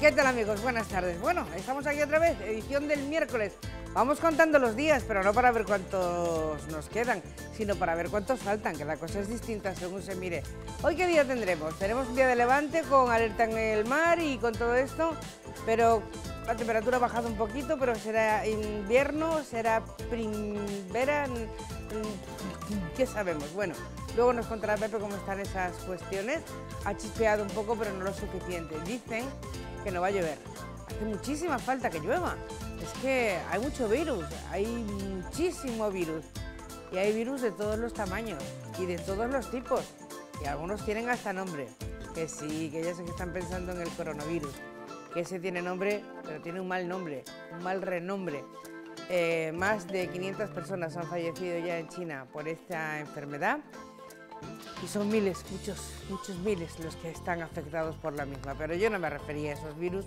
¿Qué tal amigos? Buenas tardes. Bueno, estamos aquí otra vez, edición del miércoles. Vamos contando los días, pero no para ver cuántos nos quedan, sino para ver cuántos faltan, que la cosa es distinta según se mire. ¿Hoy qué día tendremos? Tenemos un día de levante con alerta en el mar y con todo esto, pero la temperatura ha bajado un poquito, pero será invierno, será primavera, mm, mm, ¿qué sabemos? Bueno, luego nos contará Pepe cómo están esas cuestiones. Ha chispeado un poco, pero no lo suficiente. Dicen que no va a llover. Hace muchísima falta que llueva. Es que hay mucho virus, hay muchísimo virus. Y hay virus de todos los tamaños y de todos los tipos. Y algunos tienen hasta nombre. Que sí, que ya sé que están pensando en el coronavirus. Que ese tiene nombre, pero tiene un mal nombre, un mal renombre. Eh, más de 500 personas han fallecido ya en China por esta enfermedad. Y son miles, muchos, muchos miles los que están afectados por la misma. Pero yo no me refería a esos virus,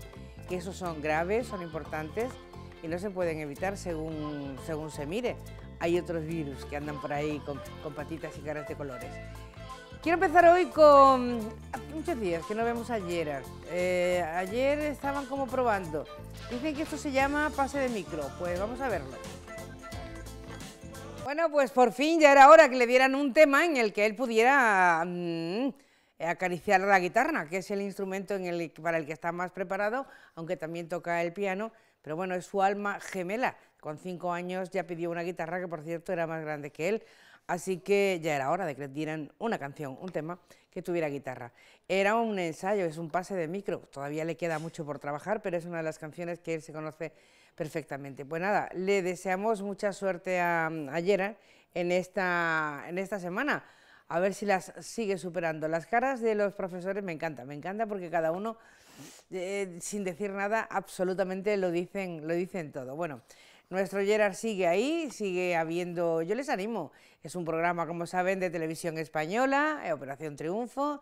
que esos son graves, son importantes y no se pueden evitar según, según se mire. Hay otros virus que andan por ahí con, patitas y caras de colores. Quiero empezar hoy con... muchos días que no vemos ayer eh, ayer estaban como probando. Dicen que esto se llama pase de micro. Pues vamos a verlo. Bueno, pues por fin ya era hora que le dieran un tema en el que él pudiera mm, acariciar la guitarra, que es el instrumento para el que está más preparado, aunque también toca el piano, pero bueno, es su alma gemela. Con cinco años ya pidió una guitarra que, por cierto, era más grande que él, así que ya era hora de que le dieran una canción, un tema que tuviera guitarra. Era un ensayo, es un pase de micro, todavía le queda mucho por trabajar, pero es una de las canciones que él se conoce perfectamente. Pues nada, le deseamos mucha suerte a, en esta, semana. A ver si las sigue superando. Las caras de los profesores me encanta, me encanta porque cada uno, eh, sin decir nada, absolutamente lo dicen, lo dicen todo. Bueno, nuestro Gerard sigue ahí, sigue habiendo, yo les animo, es un programa, como saben, de televisión española, eh, Operación Triunfo,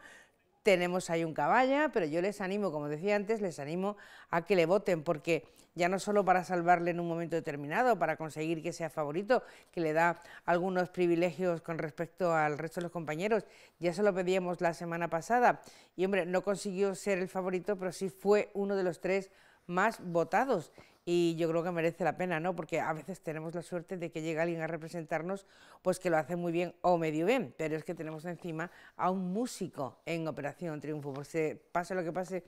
tenemos ahí un caballa, pero yo les animo, como decía antes, les animo a que le voten, porque ya no solo para salvarle en un momento determinado, para conseguir que sea favorito, que le da algunos privilegios con respecto al resto de los compañeros, ya se lo pedíamos la semana pasada, y hombre, no consiguió ser el favorito, pero sí fue uno de los tres más votados y yo creo que merece la pena, ¿no? Porque a veces tenemos la suerte de que llegue alguien a representarnos, pues que lo hace muy bien o medio bien, pero es que tenemos encima a un músico en Operación Triunfo, si pase lo que pase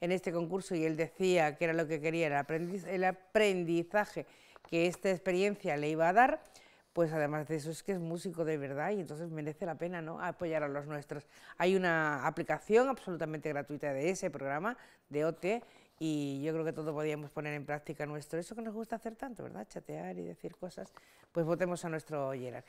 en este concurso y él decía que era lo que quería, el aprendizaje que esta experiencia le iba a dar, pues además de eso es que es músico de verdad y entonces merece la pena ¿no? apoyar a los nuestros. Hay una aplicación absolutamente gratuita de ese programa, de OT, y yo creo que todos podíamos poner en práctica nuestro, eso que nos gusta hacer tanto, ¿verdad? Chatear y decir cosas, pues votemos a nuestro Gerard.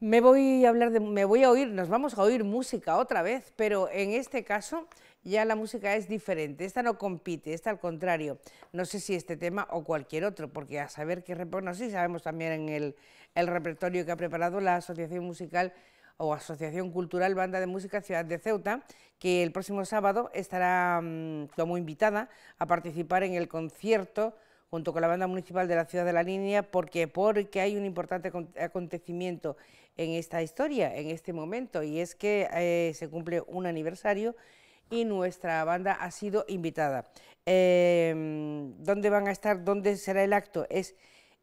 Me voy a hablar de, me voy a oír, nos vamos a oír música otra vez, pero en este caso ya la música es diferente, esta no compite, esta al contrario, no sé si este tema o cualquier otro, porque a saber qué repertorio, no, sí sabemos también en el, el repertorio que ha preparado la Asociación Musical o Asociación Cultural Banda de Música Ciudad de Ceuta, que el próximo sábado estará mm, como invitada a participar en el concierto junto con la banda municipal de la ciudad de La Línea, porque porque hay un importante acontecimiento en esta historia, en este momento, y es que eh, se cumple un aniversario y nuestra banda ha sido invitada. Em, ¿Dónde van a estar? ¿Dónde será el acto? Es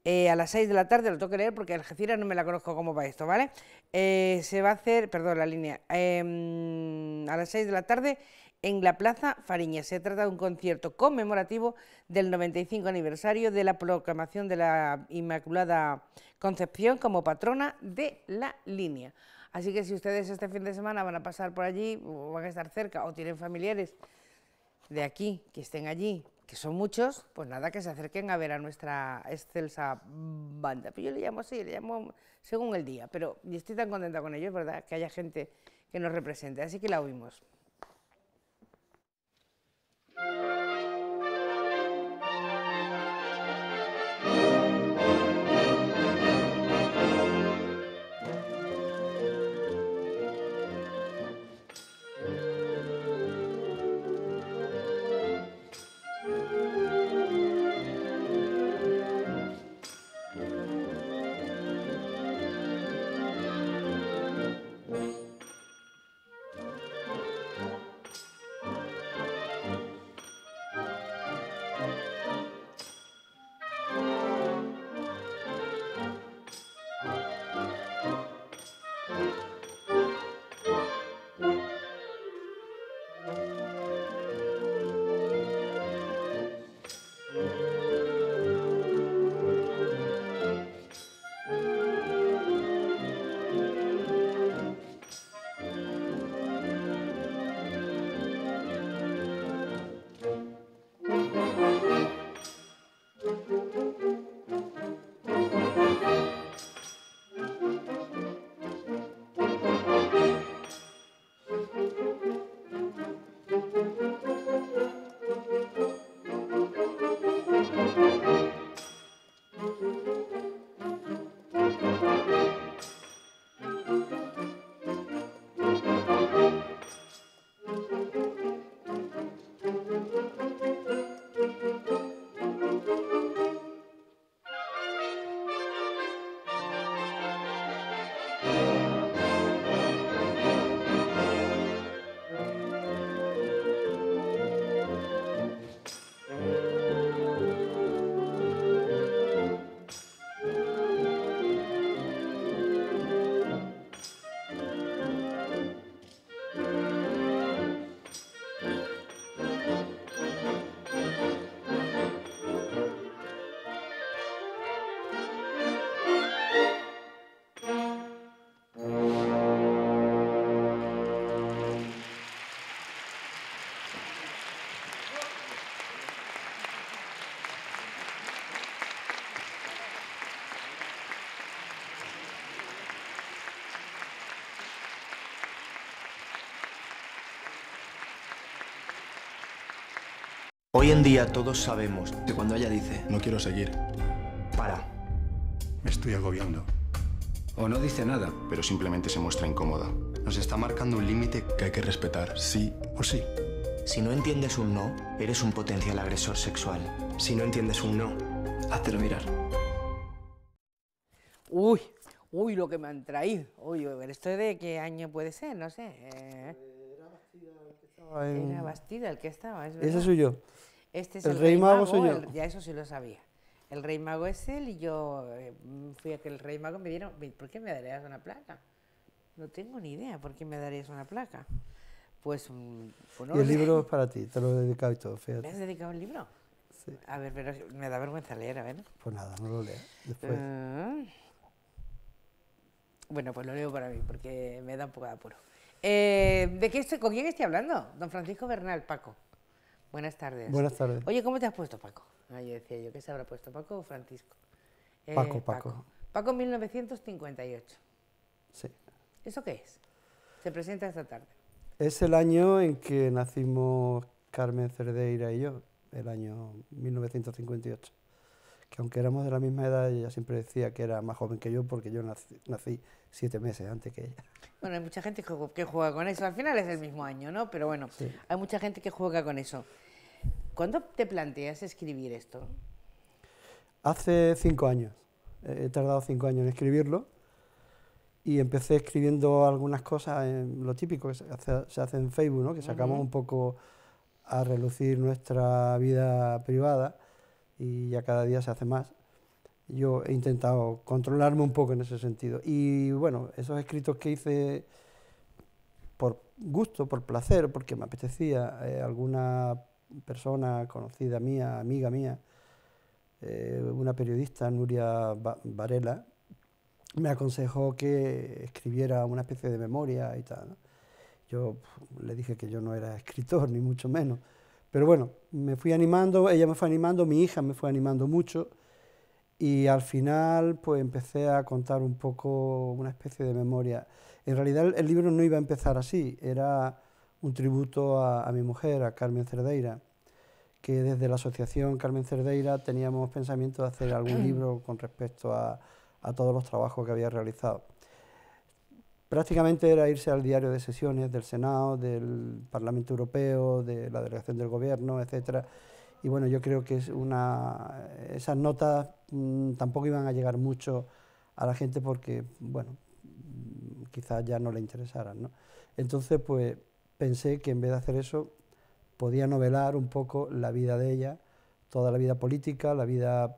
eh, a las 6 de la tarde, lo tengo que leer porque Algeciras no me la conozco como va esto, ¿vale? Eh, se va a hacer, perdón, la línea, em, a las 6 de la tarde en la Plaza Fariña. Se trata de un concierto conmemorativo del 95 aniversario de la proclamación de la Inmaculada Concepción como patrona de la línea. Así que si ustedes este fin de semana van a pasar por allí, o van a estar cerca, o tienen familiares de aquí que estén allí que son muchos, pues nada, que se acerquen a ver a nuestra excelsa banda. Pero pues yo le llamo así, le llamo según el día, pero estoy tan contenta con ellos, ¿verdad? Que haya gente que nos represente, así que la oímos. Hoy en día todos sabemos que cuando ella dice... No quiero seguir. Para. Me estoy agobiando. O no dice nada. Pero simplemente se muestra incómoda. Nos está marcando un límite que hay que respetar, sí o sí. Si no entiendes un no, eres un potencial agresor sexual. Si no entiendes un no, háztelo mirar. Uy, uy, lo que me han traído. Uy, ¿esto de qué año puede ser? No sé. ¿eh? Era Bastida el que estaba. En... Era Bastida el que estaba, Ese soy yo. Este es el, rey, mago, señor. ya eso sí lo sabía. El rey mago es él y yo eh, mm, fui a que el rey mago me dieron, ¿por qué me darías una placa? No tengo ni idea, ¿por qué me darías una placa? Pues mm, un... Pues y el libro es para ti, te lo he dedicado y todo, fíjate. ¿Me has dedicado el libro? Sí. A ver, pero me da vergüenza leer, a ver. Pues nada, no lo leas, después. Ah. bueno, pues lo leo para mí, porque me da un poco de apuro. Eh, ¿de qué estoy, ¿Con quién estoy hablando? Don Francisco Bernal, Paco. Buenas tardes. Buenas tardes. Oye, ¿cómo te has puesto, Paco? Ahí decía yo, ¿qué se habrá puesto, Paco o Francisco? Eh, Paco, Paco, Paco. Paco 1958. Sí. ¿Eso qué es? Se presenta esta tarde. Es el año en que nacimos Carmen Cerdeira y yo, el año 1958 que aunque éramos de la misma edad, ella siempre decía que era más joven que yo porque yo nací, siete meses antes que ella. Bueno, hay mucha gente que juega con eso, al final es el mismo año, ¿no? Pero bueno, hay mucha gente que juega con eso. ¿Cuándo te planteas escribir esto? Hace cinco años. He tardado cinco años en escribirlo y empecé escribiendo algunas cosas, lo típico que se hace, en Facebook, ¿no? que sacamos un poco a relucir nuestra vida privada y ya cada día se hace más. Yo he intentado controlarme un poco en ese sentido. Y bueno, esos escritos que hice por gusto, por placer, porque me apetecía, eh, alguna persona conocida mía, amiga mía, eh, una periodista, Nuria Varela, me aconsejó que escribiera una especie de memoria y tal. Yo le dije que yo no era escritor, ni mucho menos, pero bueno, me fui animando, ella me fue animando, mi hija me fue animando mucho y al final pues empecé a contar un poco una especie de memoria. En realidad el libro no iba a empezar así, era un tributo a, mi mujer, a Carmen Cerdeira, que desde la asociación Carmen Cerdeira teníamos pensamiento de hacer algún libro con respecto a todos los trabajos que había realizado prácticamente era irse al diario de sesiones del Senado, del Parlamento Europeo, de la delegación del Gobierno, etcétera. Y bueno, yo creo que es una, esas notas mm, tampoco iban a llegar mucho a la gente porque, bueno, quizás ya no le interesaran. Entonces, pues pensé que en vez de hacer eso, podía novelar un poco la vida de ella, toda la vida política, la vida,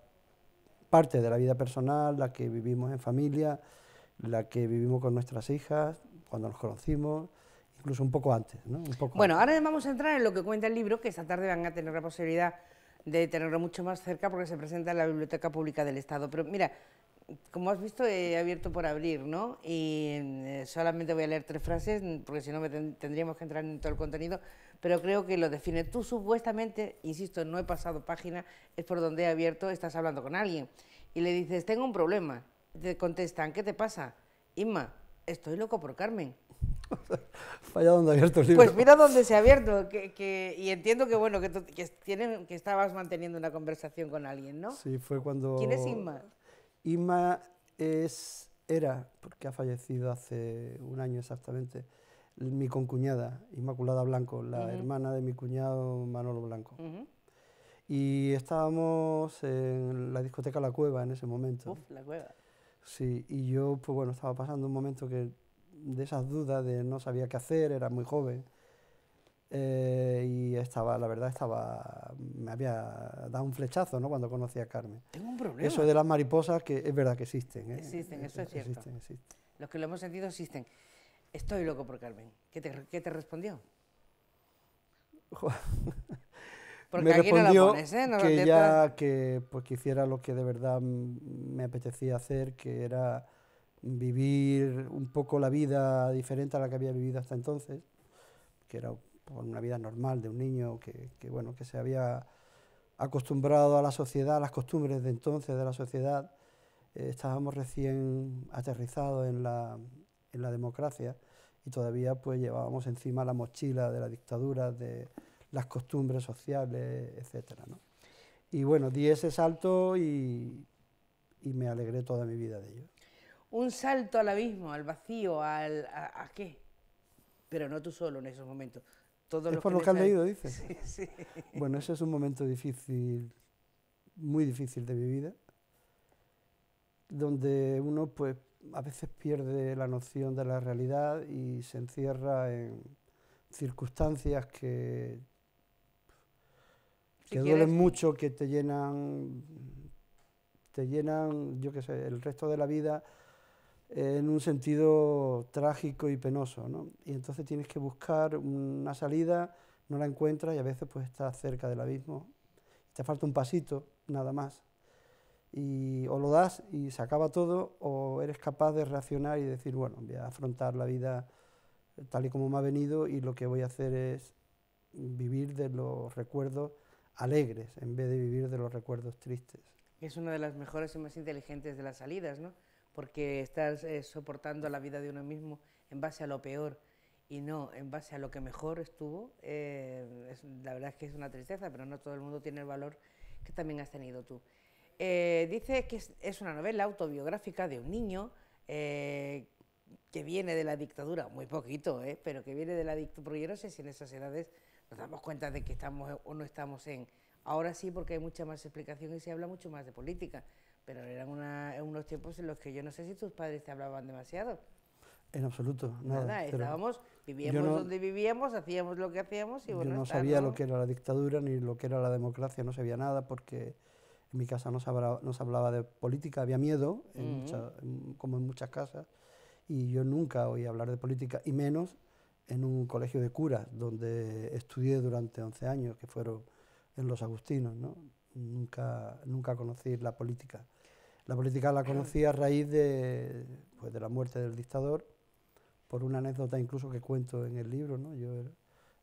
parte de la vida personal, la que vivimos en familia, la que vivimos con nuestras hijas, cuando nos conocimos, incluso un poco antes. bueno, ahora vamos a entrar en lo que cuenta el libro, que esta tarde van a tener la posibilidad de tenerlo mucho más cerca porque se presenta en la Biblioteca Pública del Estado. Pero mira, como has visto, he abierto por abrir, ¿no? Y eh, solamente voy a leer tres frases, porque si no tendríamos que entrar en todo el contenido, pero creo que lo define. Tú supuestamente, insisto, no he pasado página, es por donde he abierto, estás hablando con alguien y le dices, tengo un problema te contestan, ¿qué te pasa? Inma, estoy loco por Carmen. Falla donde ha abierto el libro. Pues mira dónde se ha abierto. y entiendo que, bueno, que, tienen, que estabas manteniendo una conversación con alguien, ¿no? Sí, fue cuando... ¿Quién es Inma? Inma es, era, porque ha fallecido hace un año exactamente, mi concuñada, Inmaculada Blanco, la hermana de mi cuñado Manolo Blanco. Y estábamos en la discoteca La Cueva en ese momento. Uf, La Cueva. Sí, y yo, pues bueno, estaba pasando un momento que de esas dudas de no sabía qué hacer, era muy joven. Eh, y estaba, la verdad, estaba. Me había dado un flechazo, ¿no? Cuando conocí a Carmen. Tengo un problema. Eso de las mariposas, que es verdad que existen. ¿eh? Existen, eso es cierto. Los que lo hemos sentido existen. Estoy loco por Carmen. ¿Qué te, qué te respondió? me respondió ¿eh? que ya que, pues, hiciera lo que de verdad me apetecía hacer, que era vivir un poco la vida diferente a la que había vivido hasta entonces, que era pues, una vida normal de un niño que, bueno, que se había acostumbrado a la sociedad, a las costumbres de entonces de la sociedad. Eh, estábamos recién aterrizados en la, en la democracia y todavía pues llevábamos encima la mochila de la dictadura, de, las costumbres sociales, etc. ¿no? Y bueno, di ese salto y, y, me alegré toda mi vida de ello. Un salto al abismo, al vacío, al, a, qué? Pero no tú solo en esos momentos. es por lo que han leído, dices. sí. Bueno, ese es un momento difícil, muy difícil de mi vida, donde uno pues a veces pierde la noción de la realidad y se encierra en circunstancias que que duelen mucho, que te llenan, te llenan, yo qué sé, el resto de la vida en un sentido trágico y penoso, ¿no? Y entonces tienes que buscar una salida, no la encuentras y a veces pues estás cerca del abismo, te falta un pasito, nada más. Y o lo das y se acaba todo, o eres capaz de reaccionar y decir, bueno, voy a afrontar la vida eh, tal y como me ha venido y lo que voy a hacer es vivir de los recuerdos alegres en vez de vivir de los recuerdos tristes. Es una de las mejores y más inteligentes de las salidas, ¿no? Porque estás eh, soportando la vida de uno mismo en base a lo peor y no en base a lo que mejor estuvo. Eh, la verdad es que es una tristeza, pero no todo el mundo tiene el valor que también has tenido tú. Eh, dice que es, una novela autobiográfica de un niño que viene de la dictadura, muy poquito, ¿eh? pero que viene de la dictadura, porque yo no sé si en esas edades nos damos cuenta de que estamos eh, o no estamos en... Ahora sí, porque hay mucha más explicación y se habla mucho más de política, pero eran unos tiempos en los que yo no sé si tus padres te hablaban demasiado. En absoluto, nada. nada estábamos, vivíamos donde vivíamos, hacíamos lo que hacíamos y bueno. Yo no sabía lo que era la dictadura ni lo que era la democracia, no sabía nada porque en mi casa no se hablaba, de política, había miedo, como en muchas casas, y yo nunca oí hablar de política, y menos en un colegio de curas donde estudié durante 11 años, que fueron en los agustinos, ¿no? Nunca, nunca conocí la política. La política la conocí a raíz de, pues, de la muerte del dictador, por una anécdota incluso que cuento en el libro. ¿no? Yo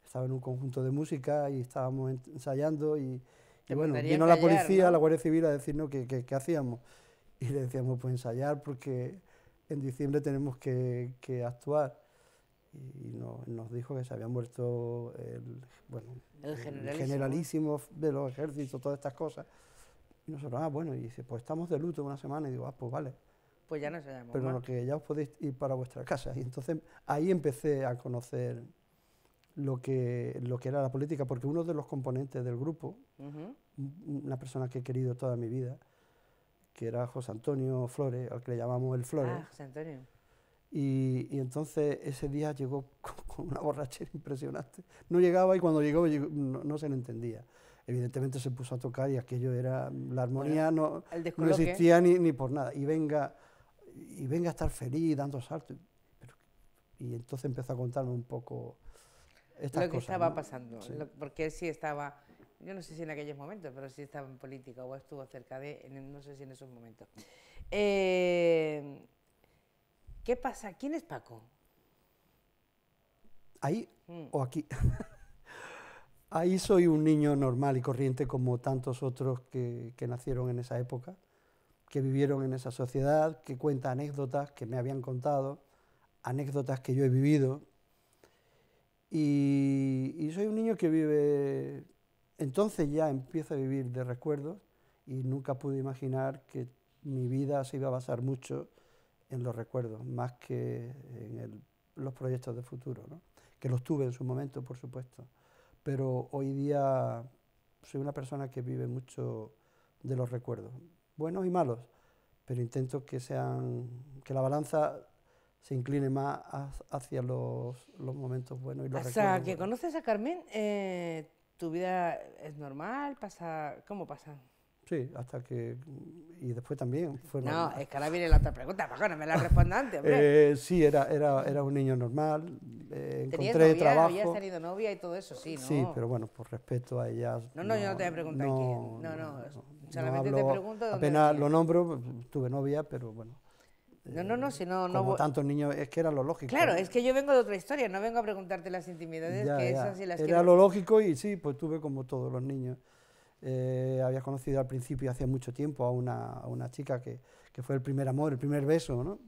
estaba en un conjunto de música y estábamos ensayando y, bueno, vino la policía, la Guardia Civil a decirnos qué qué hacíamos. Y le decíamos, pues ensayar porque en diciembre tenemos que, que actuar y nos dijo que se había muerto el, bueno, generalísimo. de los ejércitos, todas estas cosas. Y nosotros, ah, bueno, y dice, pues estamos de luto una semana. Y digo, ah, pues vale. Pues ya no se llama. Pero bueno, que ya os podéis ir para vuestra casa. Y entonces ahí empecé a conocer lo que, lo que era la política, porque uno de los componentes del grupo, una persona que he querido toda mi vida, que era José Antonio Flores, al que le llamamos el Flores. Ah, José Antonio y, entonces ese día llegó con, una borrachera impresionante. No llegaba y cuando llegó, no, se le entendía. Evidentemente se puso a tocar y aquello era. Mm, la armonía no, existía ni, ni, por nada. Y venga, y venga a estar feliz dando saltos. y entonces empezó a contarme un poco estas Lo que estaba pasando. porque él sí estaba. Yo no sé si en aquellos momentos, pero sí estaba en política o estuvo cerca de. no sé si en esos momentos. Eh ¿Qué pasa? ¿Quién es Paco? Ahí mm. o aquí. Ahí soy un niño normal y corriente como tantos otros que, nacieron en esa época, que vivieron en esa sociedad, que cuenta anécdotas que me habían contado, anécdotas que yo he vivido. Y, soy un niño que vive, entonces ya empiezo a vivir de recuerdos y nunca pude imaginar que mi vida se iba a basar mucho en los recuerdos, más que en los proyectos de futuro, que los tuve en su momento, por supuesto. Pero hoy día soy una persona que vive mucho de los recuerdos, buenos y malos, pero intento que, sean, que la balanza se incline más hacia los, momentos buenos y los o recuerdos. que conoces a Carmen, eh, ¿tu vida es normal? ¿Pasa, ¿Cómo pasa? Sí, hasta que. Y después también No, es que ahora viene la otra pregunta, Paco, no me la respondas antes, hombre. Eh, sí, era, era, era un niño normal. Eh, encontré novia, trabajo. Habías tenido novia y todo eso, sí, ¿no? Sí, pero bueno, por respeto a ellas. No, no, yo no te voy a preguntar quién. No, no, solamente te pregunto. apenas lo nombro, tuve novia, pero bueno. No, no, no, eh, si no... Como no... tantos niños, es que era lo lógico. Claro, es que yo vengo de otra historia, no vengo a preguntarte las intimidades, que esas las Era lo lógico y sí, pues tuve como todos los niños. Eh, había conocido al principio, hace mucho tiempo, a una, una chica que, que, fue el primer amor, el primer beso, ¿no?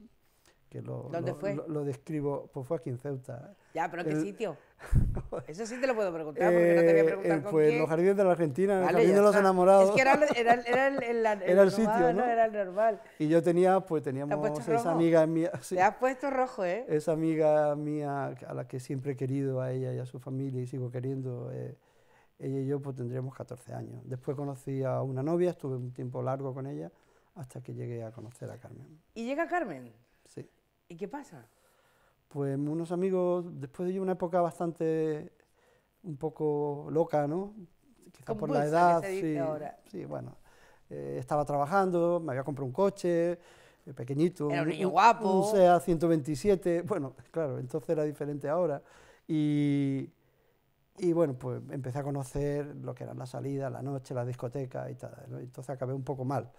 lo, ¿Dónde fue? Lo, describo, pues fue aquí en Ceuta. Ya, pero el, ¿qué sitio? Eso sí te lo puedo preguntar, porque no te voy a eh, preguntar con Pues en los jardines de la Argentina, vale, el jardín de los enamorados. Es que era, era, era, el, normal, sitio, ¿no? Era el normal. Y yo tenía, pues teníamos esa amiga mía. Sí, te has puesto rojo, ¿eh? Esa amiga mía a la que siempre he querido, a ella y a su familia, y sigo queriendo. Eh, ella y yo pues tendríamos 14 años. Después conocí a una novia, estuve un tiempo largo con ella hasta que llegué a conocer a Carmen. ¿Y llega Carmen? Sí. ¿Y qué pasa? Pues unos amigos, después de una época bastante un poco loca, ¿no? Quizás por la edad, sí, ahora. sí, bueno. Eh, estaba trabajando, me había comprado un coche, eh, pequeñito, era un, niño guapo. un SEA 127, bueno, claro, entonces era diferente ahora. Y y bueno, pues empecé a conocer lo que era la salida, la noche, la discoteca y tal. Entonces acabé un poco mal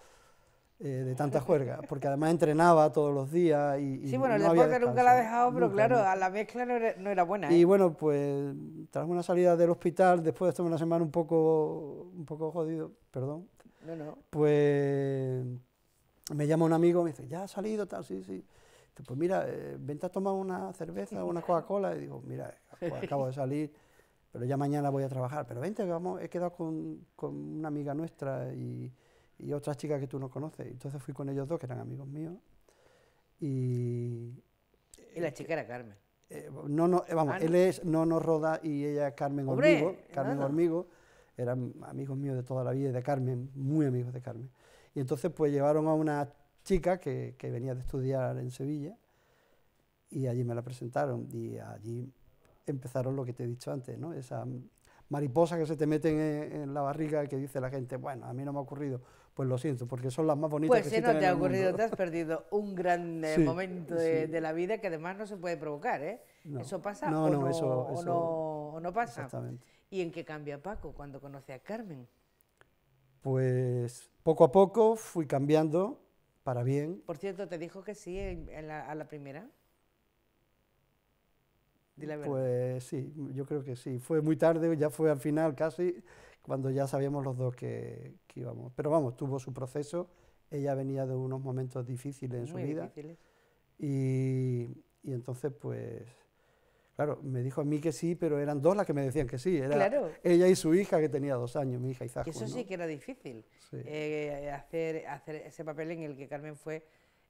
eh, de tanta juerga, porque además entrenaba todos los días y... sí, bueno, el deporte nunca la he dejado, pero claro, a la mezcla no era, no era buena. Y ¿eh? bueno, pues tras una salida del hospital, después de estar una semana un poco, un poco jodido, perdón, pues me llama un amigo, me dice, ya ha salido, tal, sí, sí pues mira, eh, vente a tomar una cerveza, una Coca-Cola. Y digo, mira, acabo de salir, pero ya mañana voy a trabajar, pero vente, vamos, he quedado con, con una amiga nuestra y, y, otra chica que tú no conoces. Entonces fui con ellos dos, que eran amigos míos, y... Y la chica era Carmen. Eh, no, no, eh, vamos, ah, él es Nono Roda y ella es Carmen Hormigo. Carmen eran amigos míos de toda la vida y de Carmen, muy amigos de Carmen. Y entonces pues llevaron a una chica que, que venía de estudiar en Sevilla y allí me la presentaron y allí empezaron lo que te he dicho antes, ¿no? Esa mariposa que se te meten en, la barriga y que dice la gente, bueno, a mí no me ha ocurrido, pues lo siento, porque son las más bonitas pues si no te ha ocurrido, te has perdido un gran momento de, la vida que además no se puede provocar, ¿eh? ¿Eso pasa no, o, no, o, no, pasa? ¿Y en qué cambia Paco cuando conoce a Carmen? Pues poco a poco fui cambiando para bien. Por cierto, ¿te dijo que sí a la primera? Pues sí, yo creo que sí. Fue muy tarde, ya fue al final casi, cuando ya sabíamos los dos que, íbamos. Pero vamos, tuvo su proceso. Ella venía de unos momentos difíciles en su vida. Y, y entonces, pues, Claro, me dijo a mí que sí, pero eran dos las que me decían que sí. Era claro. Ella y su hija, que tenía dos años, mi hija Izajo. Eso sí que era difícil, eh, hacer, hacer ese papel en el que Carmen fue,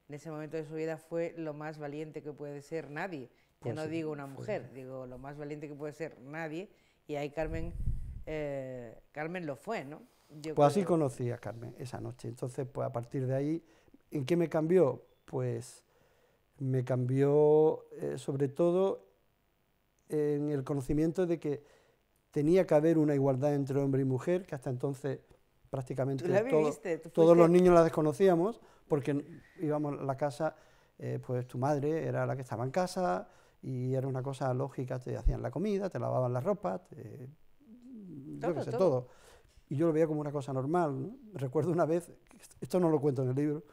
en ese momento de su vida, fue lo más valiente que puede ser nadie. Yo no digo una mujer, digo lo más valiente que puede ser nadie. Y ahí Carmen, eh, Carmen lo fue, ¿no? pues así conocí a Carmen esa noche. Entonces, pues a partir de ahí, ¿en qué me cambió? Pues me cambió eh, sobre todo en el conocimiento de que tenía que haber una igualdad entre hombre y mujer, que hasta entonces prácticamente todos los niños la desconocíamos, porque íbamos a la casa, eh, pues tu madre era la que estaba en casa, y era una cosa lógica, te hacían la comida, te lavaban la ropa, todo, yo qué sé, todo. Y yo lo veía como una cosa normal. Recuerdo una vez, esto no lo cuento en el libro,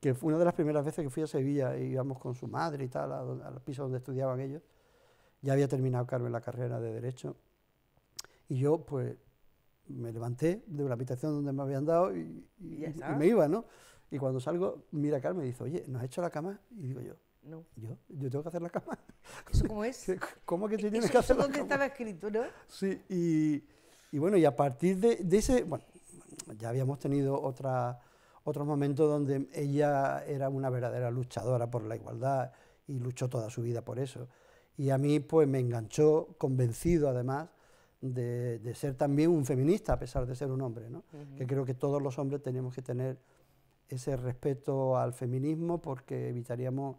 que fue una de las primeras veces que fui a Sevilla y íbamos con su madre y tal, al piso donde estudiaban ellos. Ya había terminado Carmen la carrera de Derecho. Y yo, pues, me levanté de la habitación donde me habían dado y, me iba, ¿no? Y cuando salgo, mira Carmen y dice, oye, ¿nos has hecho la cama? Y digo yo, no. ¿Yo? ¿Yo tengo que hacer la cama? ¿Eso cómo es? ¿Cómo que te tienes que hacer? ¿Dónde estaba escrito, no? Sí, y, bueno, y a partir de, ese, bueno, ya habíamos tenido otra, otros momentos donde ella era una verdadera luchadora por la igualdad y luchó toda su vida por eso. Y a mí pues me enganchó, convencido además, de, ser también un feminista, a pesar de ser un hombre, ¿no? Que creo que todos los hombres tenemos que tener ese respeto al feminismo porque evitaríamos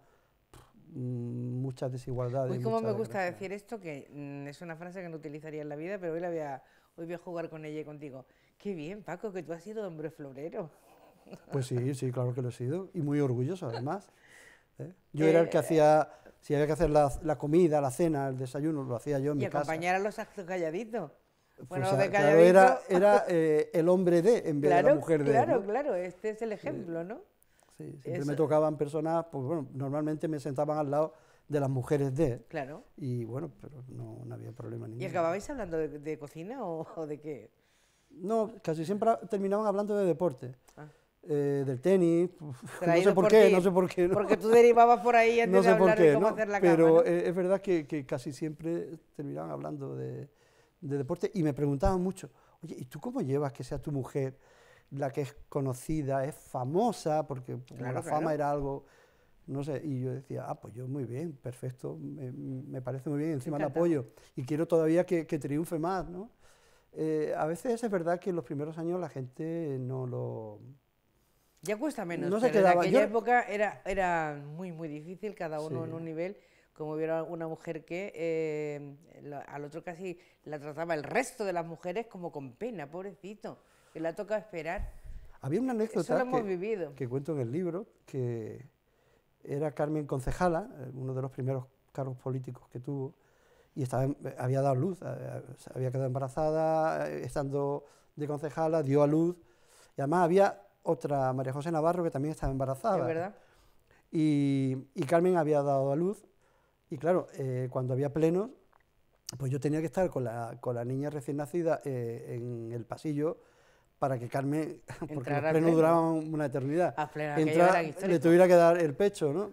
Mm, muchas desigualdades. Uy, cómo me gusta decir esto, que mm, es una frase que no utilizaría en la vida, pero hoy, la voy, a, hoy a jugar con ella y contigo. Qué bien, Paco, que tú has sido hombre florero. Pues sí, sí, claro que lo he sido, y muy orgulloso además. ¿eh? Yo era el eh, que eh. hacía, si había que hacer la, comida, la cena, el desayuno, lo hacía yo en mi casa. Y acompañar a los actos calladitos. Pues bueno, de era, el hombre de en vez de la mujer de. Claro, claro, este es el ejemplo, ¿no? Sí, siempre me tocaban personas, pues bueno, normalmente me sentaban al lado de las mujeres de. Claro. Y bueno, pero no, había problema ninguno. ¿Y acababais hablando de, cocina o, de qué? No, casi siempre terminaban hablando de deporte. Ah. Eh, del tenis, no sé por, qué, no sé por qué. Porque tú derivabas por ahí antes de hablar de cómo hacer la Pero eh, es verdad que, casi siempre terminaban hablando de, de deporte y me preguntaban mucho, oye, ¿y tú cómo llevas que sea tu mujer la que es conocida, es famosa, porque la fama era algo, no sé, y yo decía, ah, pues yo muy bien, perfecto, me, parece muy bien, encima la apoyo, y quiero todavía que, triunfe más, ¿no? Eh, a veces es verdad que en los primeros años la gente no lo... Ya cuesta menos, no en aquella época era, muy, muy difícil, cada uno en un nivel como hubiera una mujer que eh, al otro casi la trataba el resto de las mujeres como con pena, pobrecito que le ha esperar. Había una anécdota que, cuento en el libro, que era Carmen Concejala, uno de los primeros cargos políticos que tuvo, y estaba, había dado luz, eh, había quedado embarazada, eh, estando de concejala, dio a luz, y además había otra, María José Navarro, que también estaba embarazada. verdad? Y, Carmen había dado a luz, y claro, eh, cuando había plenos, pues yo tenía que estar con la, con la niña recién nacida en el pasillo para que Carmen, porque no duraba una eternidad, le tuviera que dar el pecho, ¿no?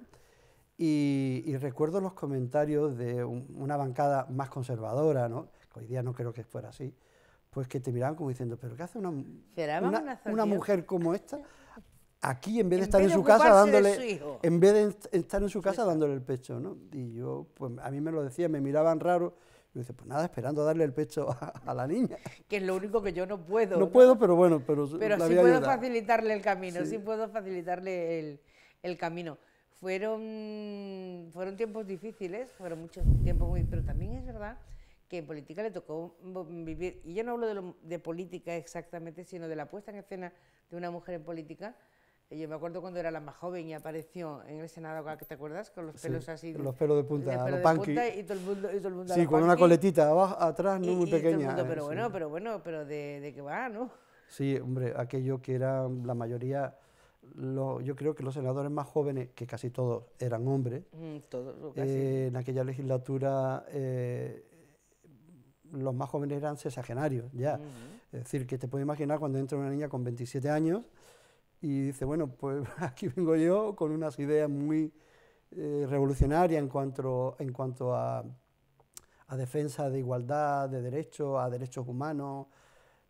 Y, recuerdo los comentarios de una bancada más conservadora, ¿no? Hoy día no creo que fuera así, pues que te miraban como diciendo, ¿pero qué hace una, mujer como esta aquí en vez de estar en su casa dándole en vez de estar en su casa dándole el pecho no y yo pues a mí me lo decía me miraban raro y dice, pues nada, esperando a darle el pecho a, la niña. Que es lo único que yo no puedo. No, puedo, pero bueno, pero... Pero sí puedo facilitarle el camino, sí. puedo facilitarle el, el camino. Fueron, fueron tiempos difíciles, fueron muchos tiempos muy... Pero también es verdad que en política le tocó vivir, y yo no hablo de política exactamente, sino de la puesta en escena de una mujer en política, eh, yo me acuerdo cuando era la más joven y apareció en el Senado, ¿te acuerdas? Con los pelos así. Los pelos de punta, los punky. Y todo el mundo, Sí, con una coletita abajo, atrás, muy pequeña. Eh, pero bueno, pero bueno, pero de, qué va, ¿no? Sí, hombre, aquello que era la mayoría. yo creo que los senadores más jóvenes, que casi todos eran hombres, mm, todos, casi. Eh, en aquella legislatura los más jóvenes eran sesagenarios ya. Es decir, que te puedes imaginar cuando entra una niña con 27 años y dice, bueno, pues aquí vengo yo con unas ideas muy eh, revolucionarias en cuanto, en cuanto a, defensa de igualdad, de derechos, a derechos humanos.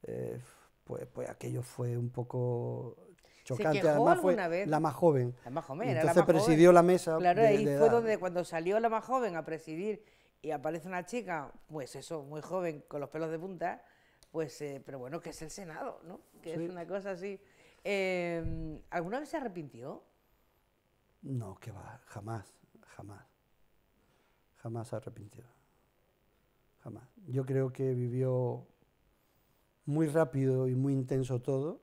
Eh, pues, pues aquello fue un poco chocante. Además fue la más joven. La más joven, Entonces presidió la mesa. Claro, ahí fue donde cuando salió la más joven a presidir y aparece una chica, pues eso, muy joven, con los pelos de punta, pues, eh, pero bueno, que es el Senado, ¿no? Que es una cosa así. Em, ¿Alguna vez se arrepintió? No, que va, jamás, jamás. Jamás se arrepintió. Jamás. Yo creo que vivió muy rápido y muy intenso todo.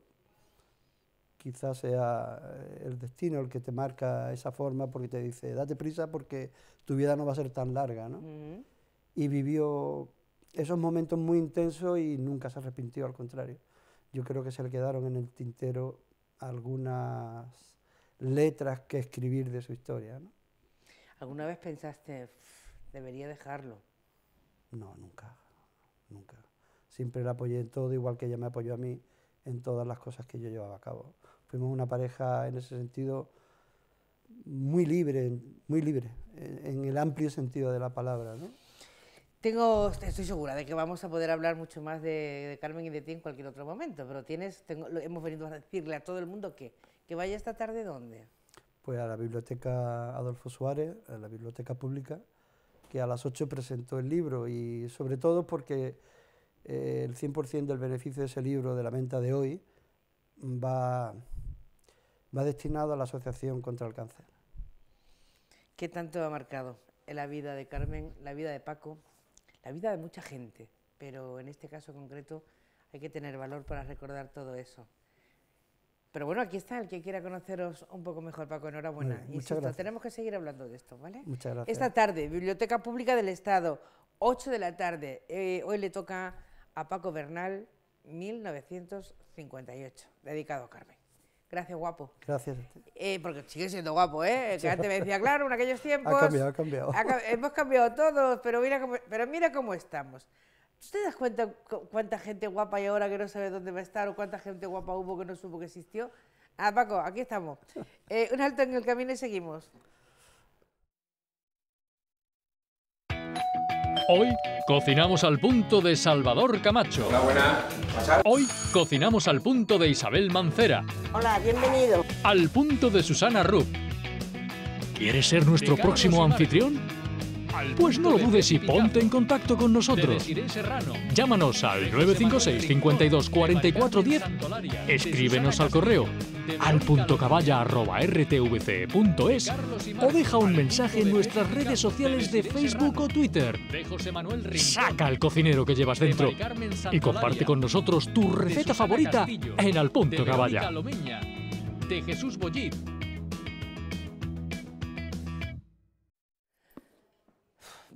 Quizás sea eh, el destino el que te marca esa forma porque te dice, date prisa porque tu vida no va a ser tan larga, ¿no? Y vivió esos momentos muy intensos y nunca se arrepintió, al contrario yo creo que se le quedaron en el tintero algunas letras que escribir de su historia. ¿Alguna vez pensaste, debería dejarlo? No, nunca, nunca. Siempre la apoyé en todo, igual que ella me apoyó a mí en todas las cosas que yo llevaba a cabo. Fuimos una pareja en ese sentido muy libre, muy libre, en el amplio sentido de la palabra. ¿no? estoy segura de que vamos a poder hablar mucho más de, Carmen y de ti en cualquier otro momento, pero tienes, hemos venido a decirle a todo el mundo que, vaya esta tarde dónde. Pues a la Biblioteca Adolfo Suárez, a la Biblioteca Pública, que a las 8 presentó el libro y sobre todo porque eh, el 100% del beneficio de ese libro de la venta de hoy va, va destinado a la Asociación contra el Cáncer. ¿Qué tanto ha marcado la vida de Carmen, la vida de Paco, la vida de mucha gente, pero en este caso concreto hay que tener valor para recordar todo eso. Pero bueno, aquí está el que quiera conoceros un poco mejor, Paco. Enhorabuena. Muchas gracias. tenemos que seguir hablando de esto, ¿vale? Muchas gracias. Esta tarde, Biblioteca Pública del Estado, 8 de la tarde. Eh, hoy le toca a Paco Bernal, 1958, dedicado a Carmen. Gracias, guapo. Gracias. Eh, porque sigue siendo guapo, ¿eh? Que antes me decía, claro, en aquellos tiempos... Ha cambiado, ha cambiado. hemos cambiado todos, pero mira, cómo, pero mira cómo estamos. ¿Tú te das cuenta cuánta gente guapa hay ahora que no sabe dónde va a estar o cuánta gente guapa hubo que no supo que existió? Ah, Paco, aquí estamos. Eh, un alto en el camino y seguimos. Hoy cocinamos al punto de Salvador Camacho. Hola, buena. Hoy cocinamos al punto de Isabel Mancera. Hola, bienvenido. Al punto de Susana Rupp. ¿Quieres ser nuestro próximo anfitrión? Pues no lo dudes y ponte en contacto con nosotros. Llámanos al 956 52 10. Escríbenos al correo al.caballa.rtvc.es o deja un mensaje en nuestras redes sociales de Facebook o Twitter. Saca el cocinero que llevas dentro y comparte con nosotros tu receta favorita en Al Punto De Jesús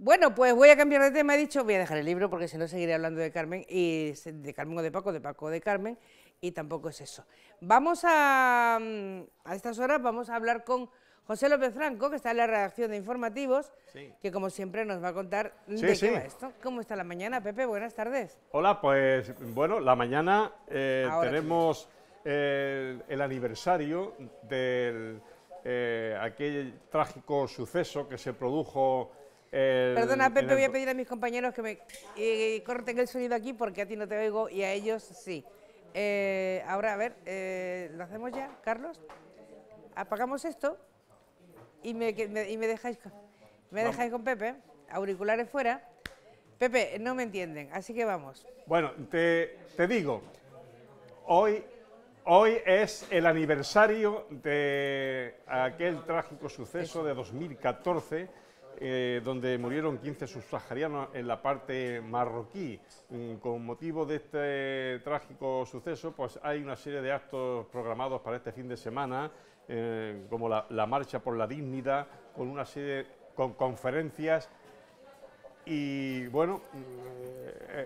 Bueno, pues voy a cambiar de tema. He dicho, voy a dejar el libro porque si no seguiré hablando de Carmen, y de Carmen o de Paco, de Paco o de Carmen, y tampoco es eso. Vamos a, mm, a estas horas, vamos a hablar con José López Franco, que está en la redacción de informativos, que como siempre nos va a contar qué esto. ¿Cómo está la mañana, Pepe? Buenas tardes. Hola, pues bueno, la mañana eh, tenemos eh, el, aniversario de eh, aquel trágico suceso que se produjo Perdona, Pepe, voy a pedir a mis compañeros que me corten el sonido aquí porque a ti no te oigo y a ellos sí. Eh, ahora, a ver, eh, ¿lo hacemos ya, Carlos? Apagamos esto y me, dejáis, me dejáis con Pepe, auriculares fuera. Pepe, no me entienden, así que vamos. Bueno, te, digo, hoy, hoy es el aniversario de aquel trágico suceso de 2014 eh, donde murieron 15 subsaharianos en la parte marroquí. Mm, con motivo de este trágico suceso, pues hay una serie de actos programados para este fin de semana, eh, como la, Marcha por la Dignidad, con una serie con conferencias y bueno, mm,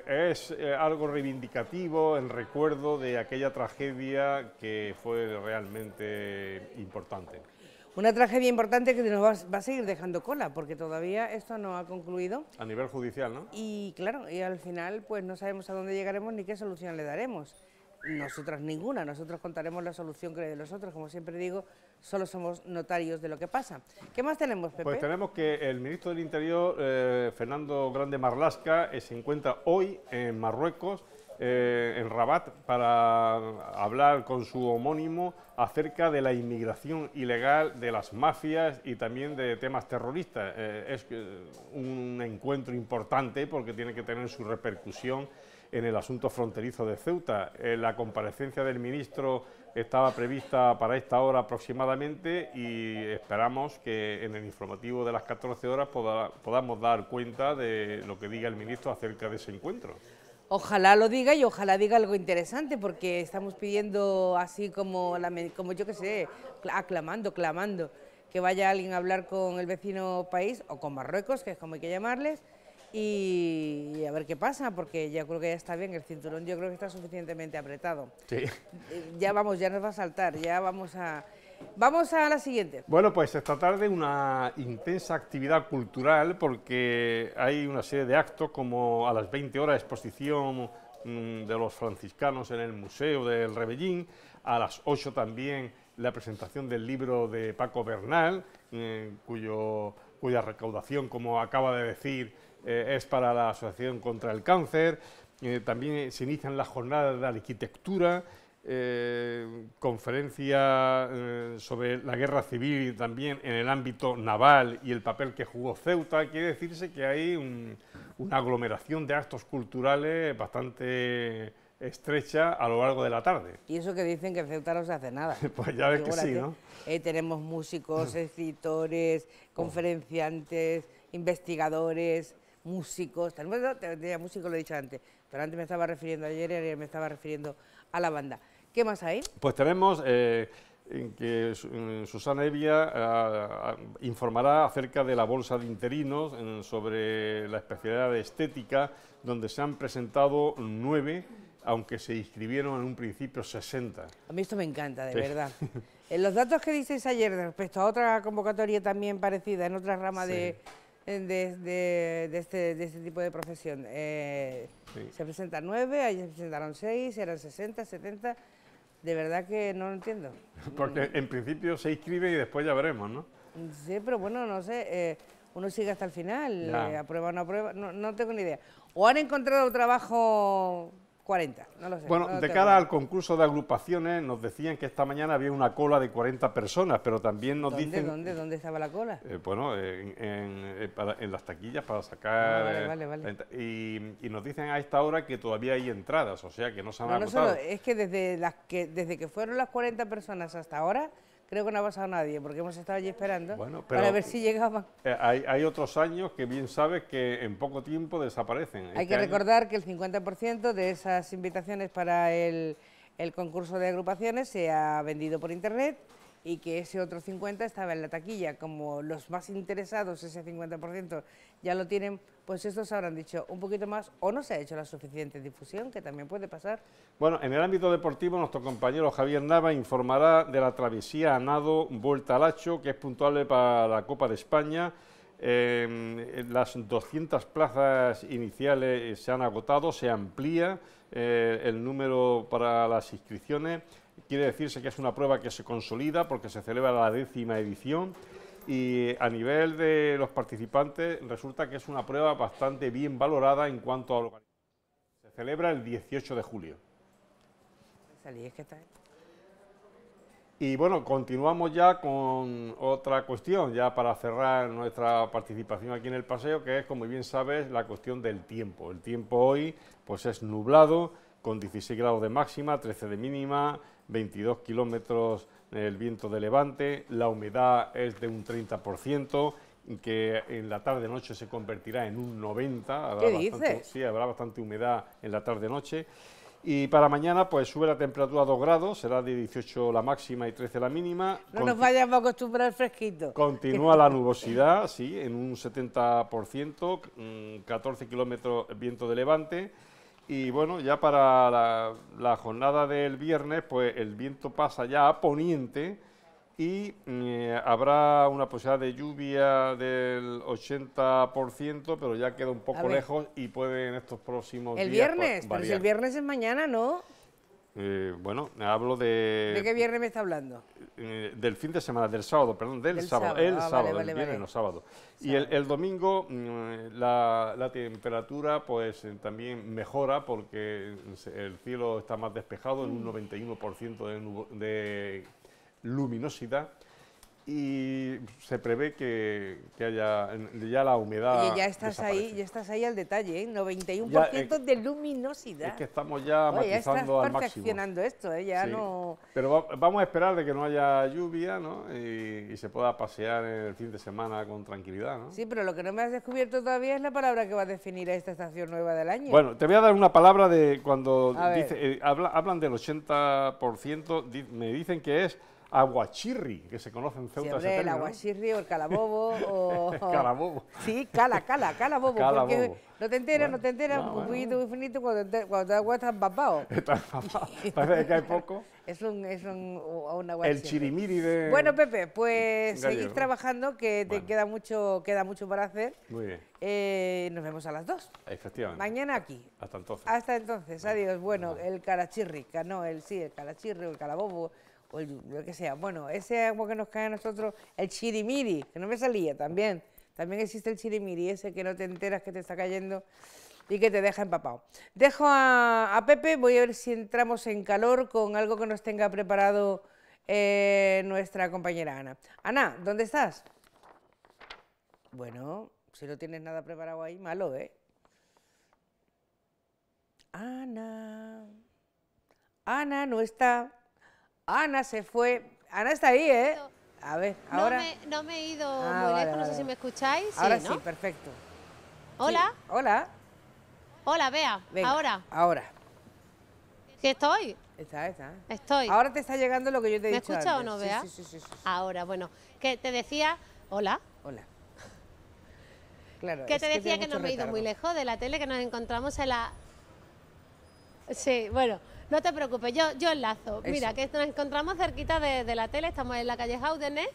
eh, es algo reivindicativo ...el recuerdo de aquella tragedia que fue realmente importante. Una tragedia importante que nos va, a seguir dejando cola, porque todavía esto no ha concluido. A nivel judicial, ¿no? Y claro, y al final pues no sabemos a dónde llegaremos ni qué solución le daremos. Nosotras ninguna, nosotros contaremos la solución que de los otros. como siempre digo, solo somos notarios de lo que pasa. ¿Qué más tenemos, Pepe? Pues tenemos que el ministro del Interior, eh, Fernando Grande Marlasca, eh, se encuentra hoy en Marruecos eh, en Rabat para hablar con su homónimo acerca de la inmigración ilegal, de las mafias y también de temas terroristas. Eh, es eh, un encuentro importante porque tiene que tener su repercusión en el asunto fronterizo de Ceuta. la comparecencia del ministro estaba prevista para esta hora aproximadamente y esperamos que en el informativo de las 14 horas podamos dar cuenta de lo que diga el ministro acerca de ese encuentro. Ojalá lo diga y ojalá diga algo interesante, porque estamos pidiendo así como, la, como yo que sé, aclamando, clamando, que vaya alguien a hablar con el vecino país o con Marruecos, que es como hay que llamarles, y a ver qué pasa, porque ya creo que ya está bien, el cinturón yo creo que está suficientemente apretado. Eh, ya vamos, ya nos va a saltar, ya vamos a... Vamos a la siguiente. Bueno, pues esta tarde una intensa actividad cultural porque hay una serie de actos como a las 20 horas exposición mm, de los franciscanos en el Museo del Rebellín, a las 8 también la presentación del libro de Paco Bernal, eh, cuyo, cuya recaudación, como acaba de decir, eh, es para la Asociación contra el Cáncer. Eh, también se inician las jornadas de arquitectura eh, conferencia eh, sobre la guerra civil también en el ámbito naval y el papel que jugó Ceuta, quiere decirse que hay una aglomeración de actos culturales bastante estrecha a lo largo de la tarde. Y eso que dicen que Ceuta no se hace nada. pues ya ves que sí, ¿no? tenemos músicos, escritores, conferenciantes, investigadores, músicos, tenemos músicos lo he dicho antes, pero antes me estaba refiriendo ayer, me estaba refiriendo a la banda. ¿Qué más hay? Pues tenemos... Eh, que Susana Evia ah, ah, informará acerca de la bolsa de interinos sobre la especialidad de estética, donde se han presentado nueve, aunque se inscribieron en un principio 60. A mí esto me encanta, de verdad. en eh, los datos que dices ayer respecto a otra convocatoria también parecida en otra rama de de, este, de, este, tipo de profesión. Eh, se presentan nueve, ahí se presentaron seis, eran 60, 70. De verdad que no lo entiendo. Porque mm. en principio se inscribe y después ya veremos, ¿no? Sí, pero bueno, no sé. Eh, uno sigue hasta el final, eh, aprueba o no aprueba, no, no tengo ni idea. O han encontrado trabajo 40, no lo sé. Bueno, de cara al concurso de agrupaciones, nos decían que esta mañana había una cola de 40 personas, pero también nos dicen... ¿Dónde, dónde estaba la cola? Eh, bueno, eh, en, las taquillas para sacar... Ah, eh, vale, vale, vale. Y, nos dicen a esta hora que todavía hay entradas, o sea que no se han agotado. No solo, es que desde, que desde que fueron las 40 personas hasta ahora creo que no ha pasado nadie, porque hemos estado allí esperando para ver si llegaban. Eh, hay, otros años que bien sabes que en poco tiempo desaparecen. Hay este que recordar que el 50% de esas invitaciones para el concurso de agrupaciones se ha vendido por internet y que ese otro 50 estaba en la taquilla. Como los más interesados, ese 50%, ya lo tienen, pues estos habrán dicho un poquito más o no se ha hecho la suficiente difusión, que también puede pasar. Bueno, en el ámbito deportivo, nuestro compañero Javier Nava informará de la travesía a nado Vuelta al Hacho, que es puntual para la Copa de España. Eh, las 200 plazas iniciales se han agotado, se amplía eh, el número para las inscripciones quiere decirse que es una prueba que se consolida porque se celebra la décima edición y a nivel de los participantes resulta que es una prueba bastante bien valorada en cuanto a lo Se celebra el 18 de julio. Y bueno, continuamos ya con otra cuestión, ya para cerrar nuestra participación aquí en el paseo, que es, como bien sabes, la cuestión del tiempo. El tiempo hoy pues es nublado, con 16 grados de máxima, 13 de mínima, 22 kilómetros el viento de levante, la humedad es de un 30%, que en la tarde-noche se convertirá en un 90%. ¿Qué sí, habrá bastante humedad en la tarde-noche. Y para mañana, pues sube la temperatura a 2 grados, será de 18 la máxima y 13 la mínima. No nos vayamos a acostumbrar fresquito. Continúa la nubosidad, sí, en un 70%, 14 mm, kilómetros viento de levante. Y bueno, ya para la, jornada del viernes, pues el viento pasa ya a poniente y eh, habrá una posibilidad de lluvia del 80%, pero ya queda un poco lejos y puede en estos próximos días. ¿El pues, viernes? pero si el viernes es mañana, ¿no? Eh, bueno, hablo de... ¿De qué viernes me está hablando? Eh, del fin de semana, del sábado, perdón, del, sábado, El sábado, el viernes, sábado. Y el, domingo mm, la, temperatura pues eh, también mejora porque el cielo está más despejado, en un 91% mm. de, de luminosidad y se prevé que, que, haya ya la humedad. ya estás ahí, ya estás ahí al detalle, 91% ¿eh? eh, de luminosidad. Es que estamos ya Oye, matizando ya estás perfeccionando esto, ¿eh? ya no. Pero vamos a esperar de que no haya lluvia, ¿no? Y, se pueda pasear el fin de semana con tranquilidad, ¿no? Sí, pero lo que no me has descubierto todavía es la palabra que va a definir a esta estación nueva del año. Bueno, te voy a dar una palabra de cuando hablan del 80%, me dicen que es aguachirri, que se conoce en Ceuta. Siempre el aguachirri o el calabobo. O... calabobo. Sí, cala, cala, calabobo. Calabobo. porque no te enteras, no te enteras, un poquito bueno. infinito, cuando te, cuando te estás empapado. Estás empapado, parece que hay poco. es un, es un, un El chirimiri de... Bueno, Pepe, pues seguir trabajando, que te queda, mucho, queda mucho para hacer. Muy bien. Eh, nos vemos a las dos. Efectivamente. Mañana aquí. Hasta entonces. Hasta entonces, adiós. Bueno, el calachirri, no, el sí, el calachirri o el calabobo o lo que sea. Bueno, ese agua que nos cae a nosotros, el chirimiri, que no me salía también. También existe el chirimiri, ese que no te enteras que te está cayendo y que te deja empapado. Dejo a, Pepe, voy a ver si entramos en calor con algo que nos tenga preparado eh, nuestra compañera Ana. Ana, ¿dónde estás? Bueno, si no tienes nada preparado ahí, malo, ¿eh? Ana. Ana no está. Ana se fue. Ana está ahí, ¿eh? A ver, ahora. No me, he ido ah, muy lejos, no sé si me escucháis. Ahora sí, perfecto. Hola. Hola. Hola, vea. ahora. Ahora. ¿Qué estoy? Está, está. Estoy. Ahora te está llegando lo que yo te he dicho. ¿Me escuchas o no, Bea? Sí, sí, sí, Ahora, bueno, que te decía. Hola. Hola. Claro. Que te decía que no me he ido muy lejos de la tele, que nos encontramos en la. Sí, bueno. No te preocupes, yo, yo enlazo. Mira, que nos encontramos cerquita de, la tele, estamos en la calle Jaudene.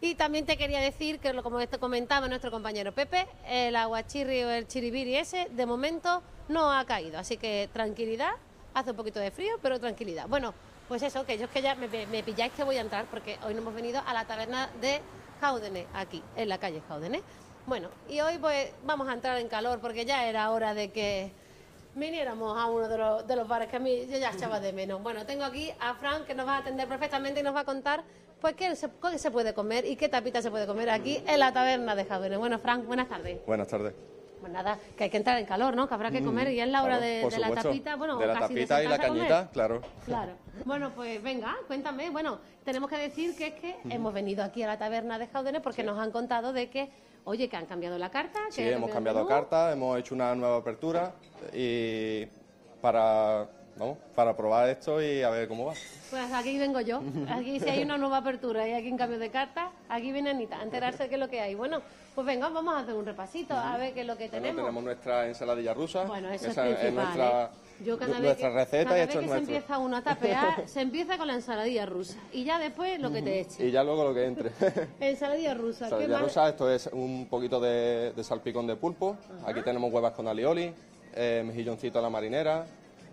Y también te quería decir que, como esto comentaba nuestro compañero Pepe, el aguachirri o el chiribiri ese, de momento no ha caído. Así que tranquilidad, hace un poquito de frío, pero tranquilidad. Bueno, pues eso, que yo es que ya me, pilláis que voy a entrar, porque hoy no hemos venido a la taberna de Jaudene, aquí, en la calle Jaudene. Bueno, y hoy pues vamos a entrar en calor, porque ya era hora de que viniéramos a uno de los, bares que a mí yo ya echaba de menos. Bueno, tengo aquí a Frank que nos va a atender perfectamente y nos va a contar pues qué se, puede comer y qué tapita se puede comer aquí en la taberna de Javier. Bueno, Frank buenas tardes. Buenas tardes. Pues nada, que hay que entrar en calor, ¿no? Que habrá que mm, comer y es la hora de, la tapita. Bueno, de la tapita y la cañita, claro. Claro. Bueno, pues venga, cuéntame. Bueno, tenemos que decir que es que hemos venido aquí a la taberna de Jaudene porque nos han contado de que Oye, que han cambiado la carta. sí, hemos cambiado, carta, hemos hecho una nueva apertura y para, para probar esto y a ver cómo va. Pues aquí vengo yo. Aquí si hay una nueva apertura y aquí un cambio de carta, aquí viene Anita a enterarse de qué es lo que hay. Bueno, pues venga, vamos a hacer un repasito, a ver qué es lo que tenemos. tenemos nuestra ensaladilla rusa. Bueno, eso Esa, es, nuestra... ¿eh? Yo cada vez que, receta vez que nuestro. se empieza uno a tapear, se empieza con la ensaladilla rusa y ya después lo que te eche. Y ya luego lo que entre. ensaladilla rusa. Ensaladilla rusa, esto es un poquito de, salpicón de pulpo. Aquí tenemos huevas con alioli, eh, mejilloncito a la marinera,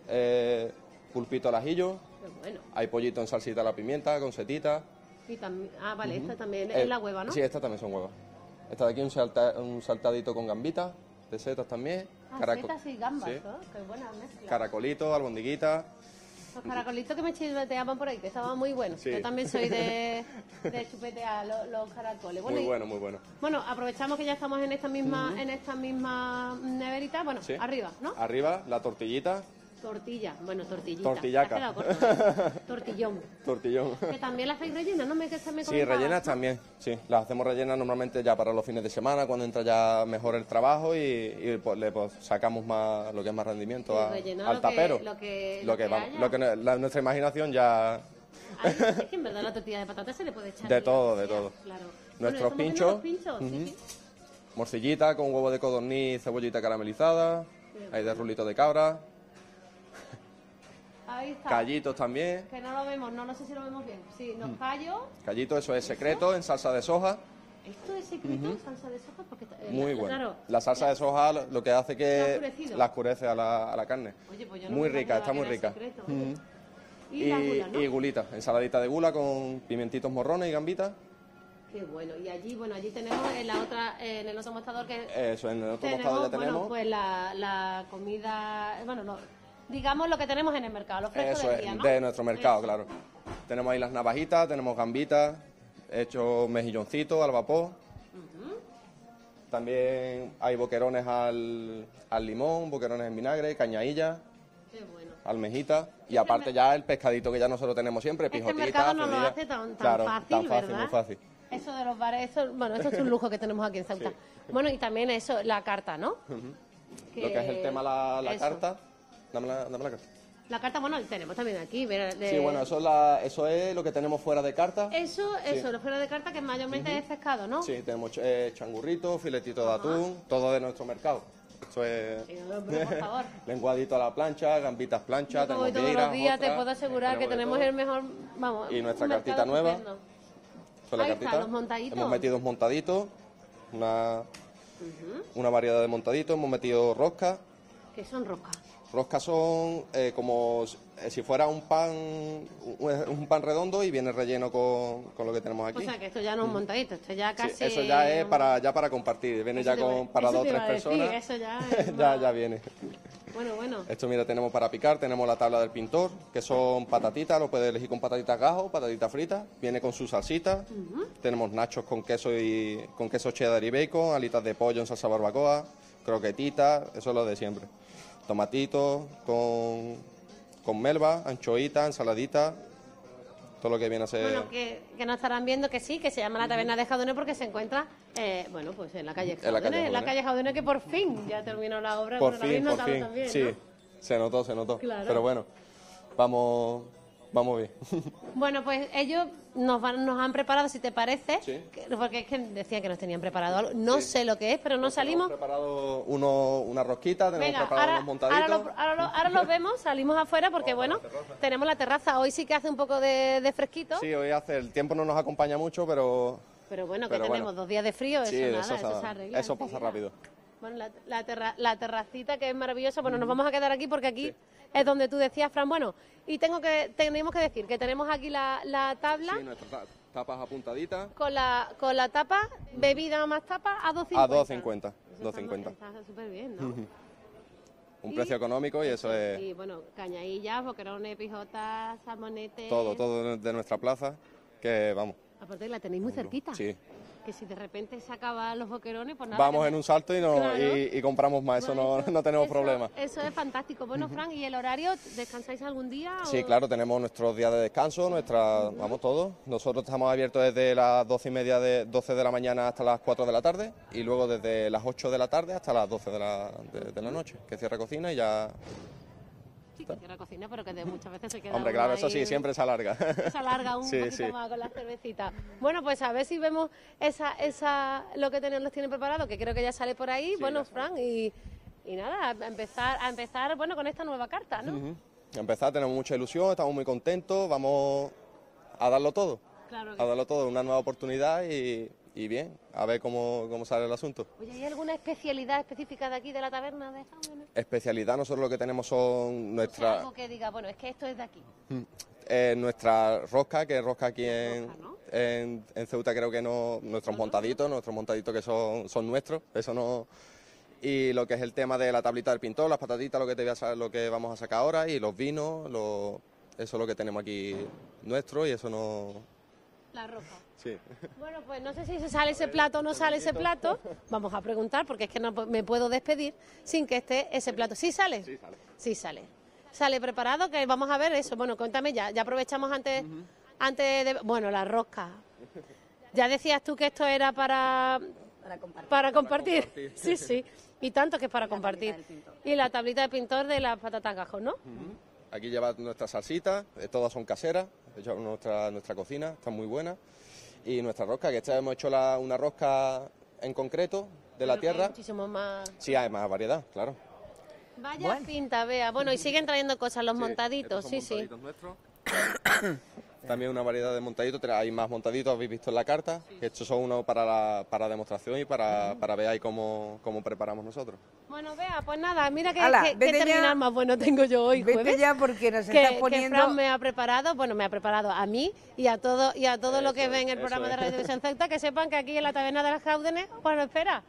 eh, pulpito al ajillo. Bueno. Hay pollito en salsita a la pimienta, con setita. Y también, ah, vale, esta también es eh, la hueva, ¿no? Sí, esta también son huevas. Esta de aquí un, un saltadito con gambita de setas también. Ah, y gambas, Caracolitos, albondiguitas. Los caracolitos que me chupeteaban por ahí, que estaban muy buenos. Yo también soy de, de chupetear los, caracoles. Bueno, muy bueno, muy bueno. Bueno, aprovechamos que ya estamos en esta misma, en esta misma neverita. Bueno, arriba, ¿no? Arriba, la tortillita, Tortilla, bueno, tortillita. Tortillaca. Tortillón. Tortillón. Que también la hacéis rellenas, ¿no? Me, que se sí, rellenas también, sí. Las hacemos rellenas normalmente ya para los fines de semana, cuando entra ya mejor el trabajo y, pues, le pues, sacamos más lo que es más rendimiento al tapero. lo que, lo que, nuestra imaginación ya... es que en verdad la tortilla de patata se le puede echar. De todo, de todo. Claro. Nuestros pinchos. pinchos ¿sí? Morcillita con huevo de codorniz, cebollita caramelizada, hay de rulito de cabra. Ahí está. Callitos también. Que no lo vemos, no, no sé si lo vemos bien. Sí, los mm. callos. Callitos, eso es secreto, en salsa de soja. Esto es secreto en salsa de soja porque eh, muy bueno. la salsa de soja lo que hace que la oscurece a la, a la carne. Pues muy rica, está muy rica. Y, la gula, ¿no? y, gulita, ensaladita de gula con pimentitos morrones y gambitas. Qué bueno. Y allí, bueno, allí tenemos en la otra, en el otro mostrador que eso, en el otro mostrador ya tenemos. Bueno, pues la, la comida, eh, bueno, no digamos, lo que tenemos en el mercado, los frescos del día, es, de nuestro mercado, claro. Tenemos ahí las navajitas, tenemos gambitas, hecho mejilloncito al vapor. También hay boquerones al, al, limón, boquerones en vinagre, cañailla. Almejita y este aparte ya el pescadito que ya nosotros tenemos siempre, este pijotita. El mercado no lo hace tan, claro, fácil, tan fácil, ¿verdad? Eso de los bares, eso, bueno, eso es un lujo que tenemos aquí en Ceuta. Bueno, y también eso, la carta, ¿no? Lo que es el tema la, la carta, la, dame la carta. La carta, bueno, tenemos también aquí. Sí, bueno, eso es, lo que tenemos fuera de carta. Eso, eso, lo fuera de carta que mayormente es pescado, ¿no? Sí tenemos changurritos, eh, changurrito, filetito de atún, todo de nuestro mercado. Eso es. Lenguadito a la plancha, gambitas plancha, todos los días, te puedo asegurar que tenemos el mejor. Vamos, y nuestra cartita nueva. los montaditos. Hemos metido un montadito, una, una variedad de montaditos, hemos metido rosca. ¿Qué son roscas? Rosca son eh, como si fuera un pan un pan redondo y viene relleno con, lo que tenemos aquí. O sea, que esto ya no es montadito, esto ya casi... eso ya es para, ya para compartir, viene ya con, para dos o tres personas. Decir, eso ya, ya, ya viene. Bueno, bueno. Esto, mira, tenemos para picar, tenemos la tabla del pintor, que son patatitas, lo puedes elegir con patatitas gajo, patatitas fritas, viene con su salsita. Tenemos nachos con queso y con queso cheddar y bacon, alitas de pollo en salsa barbacoa, croquetitas, eso es lo de siempre tomatitos, con, con melva, anchoita, ensaladita, todo lo que viene a ser... Bueno, que, no estarán viendo que sí, que se llama la taberna de Jaudone porque se encuentra, eh, bueno, pues en la calle Jaudone, en la calle, en que por fin ya terminó la obra. Por fin, por fin, sí, se notó, se notó, pero bueno, vamos vamos bien. Bueno, pues ellos nos, nos han preparado, si te parece, porque es que decían que nos tenían preparado algo. No sé lo que es, pero no salimos. Hemos preparado una rosquita, tenemos preparado ahora, unos montaditos. Ahora los vemos, salimos afuera porque, bueno, tenemos la terraza. Hoy sí que hace un poco de, fresquito. Sí, hoy hace, el tiempo no nos acompaña mucho, pero. Pero bueno, que tenemos dos días de frío, eso nada, eso, eso Eso pasa rápido. Bueno, la, terracita que es maravillosa. Bueno, nos mm. vamos a quedar aquí porque aquí es donde tú decías, Fran. Bueno, y tengo que tenemos que decir que tenemos aquí la, tabla. Sí, nuestras tapas apuntaditas. Con la, con la tapa, bebida más tapa, a 2,50. A 2,50. 2,50. Está súper bien, ¿no? Un precio económico y eso es... Y bueno, cañadillas, boquerones, pijotas, salmonetes... Todo, todo de nuestra plaza, que vamos... Aparte la tenéis muy cerquita. Sí, que si de repente se acaban los boquerones, pues Vamos en un salto y, no, compramos más, eso, no, tenemos problema. Eso es fantástico. Bueno, Frank, ¿y el horario? ¿Descansáis algún día? Sí, claro, tenemos nuestros días de descanso, nuestra, vamos todos. Nosotros estamos abiertos desde las 12 y media de 12 de la mañana hasta las 4 de la tarde y luego desde las 8 de la tarde hasta las 12 de la, de la noche, que cierra cocina y ya sí, que cocina, pero que de muchas veces se queda. Hombre, claro, eso sí, siempre se alarga. Se alarga un sí, poquito más con las cervecitas. Bueno, pues a ver si vemos esa, esa, lo que tenemos, nos tienen preparado, que creo que ya sale por ahí. bueno, Fran, y, nada, a empezar, a empezar, bueno, con esta nueva carta, ¿no? Empezar, tenemos mucha ilusión, estamos muy contentos, vamos a darlo todo. Claro a darlo todo, una nueva oportunidad y y bien, a ver cómo, cómo, sale el asunto. Oye, ¿hay alguna especialidad específica de aquí, de la taberna de Especialidad, nosotros lo que tenemos son nuestra... No que diga, bueno, es que esto es de aquí. Mm. Eh, nuestra rosca, que rosca aquí en, Ceuta creo que no, nuestros montaditos, nuestros montaditos que son, son nuestros, eso no... Y lo que es el tema de la tablita del pintor, las patatitas, lo que, te voy a, lo que vamos a sacar ahora, y los vinos, eso es lo que tenemos aquí nuestro y eso no, la roca. Bueno, pues no sé si se sale ese plato o no sale ese plato. Vamos a preguntar porque es que no me puedo despedir sin que esté ese plato. ¿Sí sale? Sí sale. sale. preparado? Que vamos a ver eso. Bueno, cuéntame ya. Ya aprovechamos antes, antes de... Bueno, la rosca. Ya decías tú que esto era para... Para compartir. Sí, sí. Y tanto que es para compartir. y la tablita de pintor de las patatas gajos, ¿no? Aquí lleva nuestra salsita, eh, todas son caseras, hecho nuestra, nuestra cocina, están muy buenas. Y nuestra rosca, que esta hemos hecho una rosca en concreto de la tierra. Muchísimo más. Sí, hay más variedad, claro. Vaya cinta, pinta, vea. Bueno, y siguen trayendo cosas los montaditos, sí, montaditos sí. Nuestros. También una variedad de montaditos, hay más montaditos, habéis visto en la carta, que estos son uno para, la, para demostración y para, para ver ahí cómo, cómo preparamos nosotros. Bueno, vea, pues nada, mira que, Ala, terminar más bueno tengo yo hoy vete ya porque nos que, poniendo... Que Fran me ha preparado, bueno, me ha preparado a mí y a todo, y a todo lo que ven en el programa de Radio Visión Celta, que sepan que aquí en la taberna de las Cáudenes, bueno, pues espera.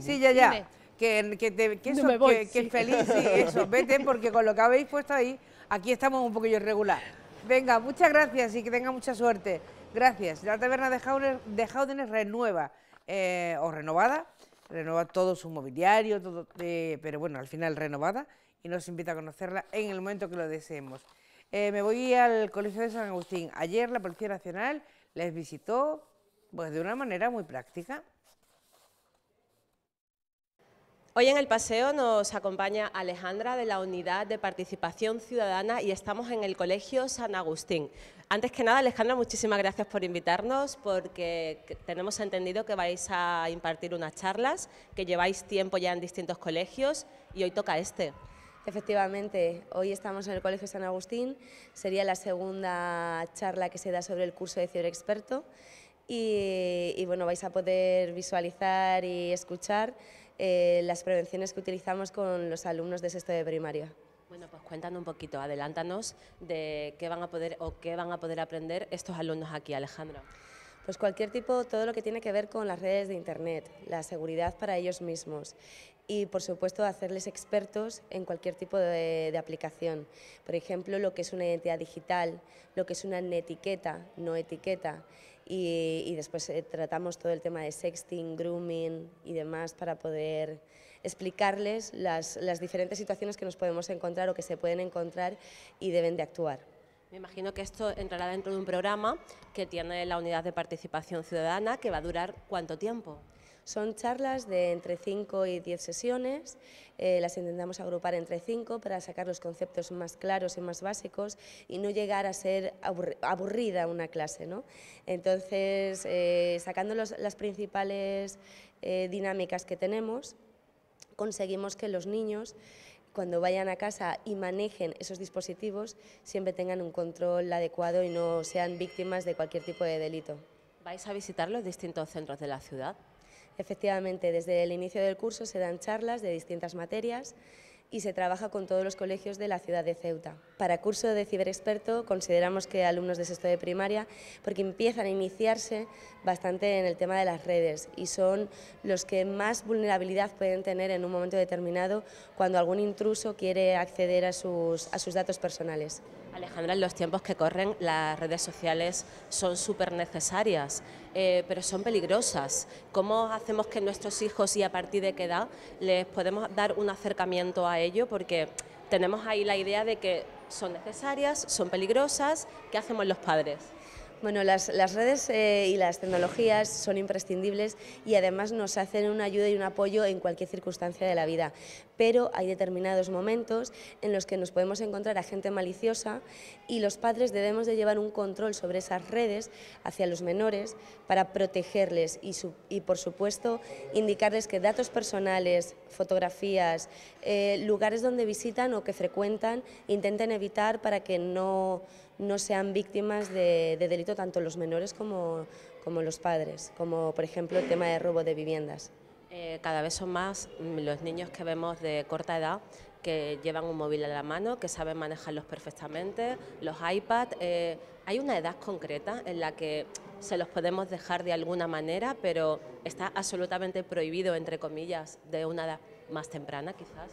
Sí, ya, ya. Que, que, eso, que, que feliz, sí, eso, vete, porque con lo que habéis puesto ahí, aquí estamos un poquillo irregular. Venga, muchas gracias y que tenga mucha suerte. Gracias. La taberna de Jauden, renueva eh, o renovada, renueva todo su mobiliario, todo, eh, pero bueno, al final renovada y nos invita a conocerla en el momento que lo deseemos. Eh, me voy al Colegio de San Agustín. Ayer la Policía Nacional les visitó pues, de una manera muy práctica. Hoy en el paseo nos acompaña Alejandra de la Unidad de Participación Ciudadana y estamos en el Colegio San Agustín. Antes que nada, Alejandra, muchísimas gracias por invitarnos porque tenemos entendido que vais a impartir unas charlas, que lleváis tiempo ya en distintos colegios y hoy toca este. Efectivamente, hoy estamos en el Colegio San Agustín, sería la segunda charla que se da sobre el curso de Ciberexperto Experto y, y bueno, vais a poder visualizar y escuchar eh, las prevenciones que utilizamos con los alumnos de sexto de primaria. Bueno, pues cuéntanos un poquito, adelántanos de qué van a poder o qué van a poder aprender estos alumnos aquí, Alejandro. Pues cualquier tipo, todo lo que tiene que ver con las redes de Internet, la seguridad para ellos mismos, y por supuesto hacerles expertos en cualquier tipo de, aplicación. Por ejemplo, lo que es una identidad digital, lo que es una etiqueta, no etiqueta. Y, después eh, tratamos todo el tema de sexting, grooming y demás para poder explicarles las, las diferentes situaciones que nos podemos encontrar o que se pueden encontrar y deben de actuar. Me imagino que esto entrará dentro de un programa que tiene la unidad de participación ciudadana que va a durar cuánto tiempo. Son charlas de entre 5 y 10 sesiones, eh, las intentamos agrupar entre 5 para sacar los conceptos más claros y más básicos y no llegar a ser aburrida una clase. ¿no? Entonces, eh, sacando las principales eh, dinámicas que tenemos, conseguimos que los niños cuando vayan a casa y manejen esos dispositivos, siempre tengan un control adecuado y no sean víctimas de cualquier tipo de delito. ¿Vais a visitar los distintos centros de la ciudad? Efectivamente, desde el inicio del curso se dan charlas de distintas materias y se trabaja con todos los colegios de la ciudad de Ceuta. Para curso de ciberexperto consideramos que alumnos de sexto de primaria porque empiezan a iniciarse bastante en el tema de las redes y son los que más vulnerabilidad pueden tener en un momento determinado cuando algún intruso quiere acceder a sus, a sus datos personales. Alejandra, en los tiempos que corren las redes sociales son súper necesarias, eh, pero son peligrosas. ¿Cómo hacemos que nuestros hijos y a partir de qué edad les podemos dar un acercamiento a ello? Porque tenemos ahí la idea de que son necesarias, son peligrosas, ¿qué hacemos los padres? Bueno, las, redes eh, y las tecnologías son imprescindibles y además nos hacen una ayuda y un apoyo en cualquier circunstancia de la vida pero hay determinados momentos en los que nos podemos encontrar a gente maliciosa y los padres debemos de llevar un control sobre esas redes hacia los menores para protegerles y, por supuesto, indicarles que datos personales, fotografías, eh, lugares donde visitan o que frecuentan, intenten evitar para que no, sean víctimas de, delito tanto los menores como, como los padres, como por ejemplo el tema de robo de viviendas. Eh, cada vez son más mm, los niños que vemos de corta edad que llevan un móvil a la mano, que saben manejarlos perfectamente, los iPads. Eh, hay una edad concreta en la que se los podemos dejar de alguna manera, pero está absolutamente prohibido, entre comillas, de una edad más temprana quizás.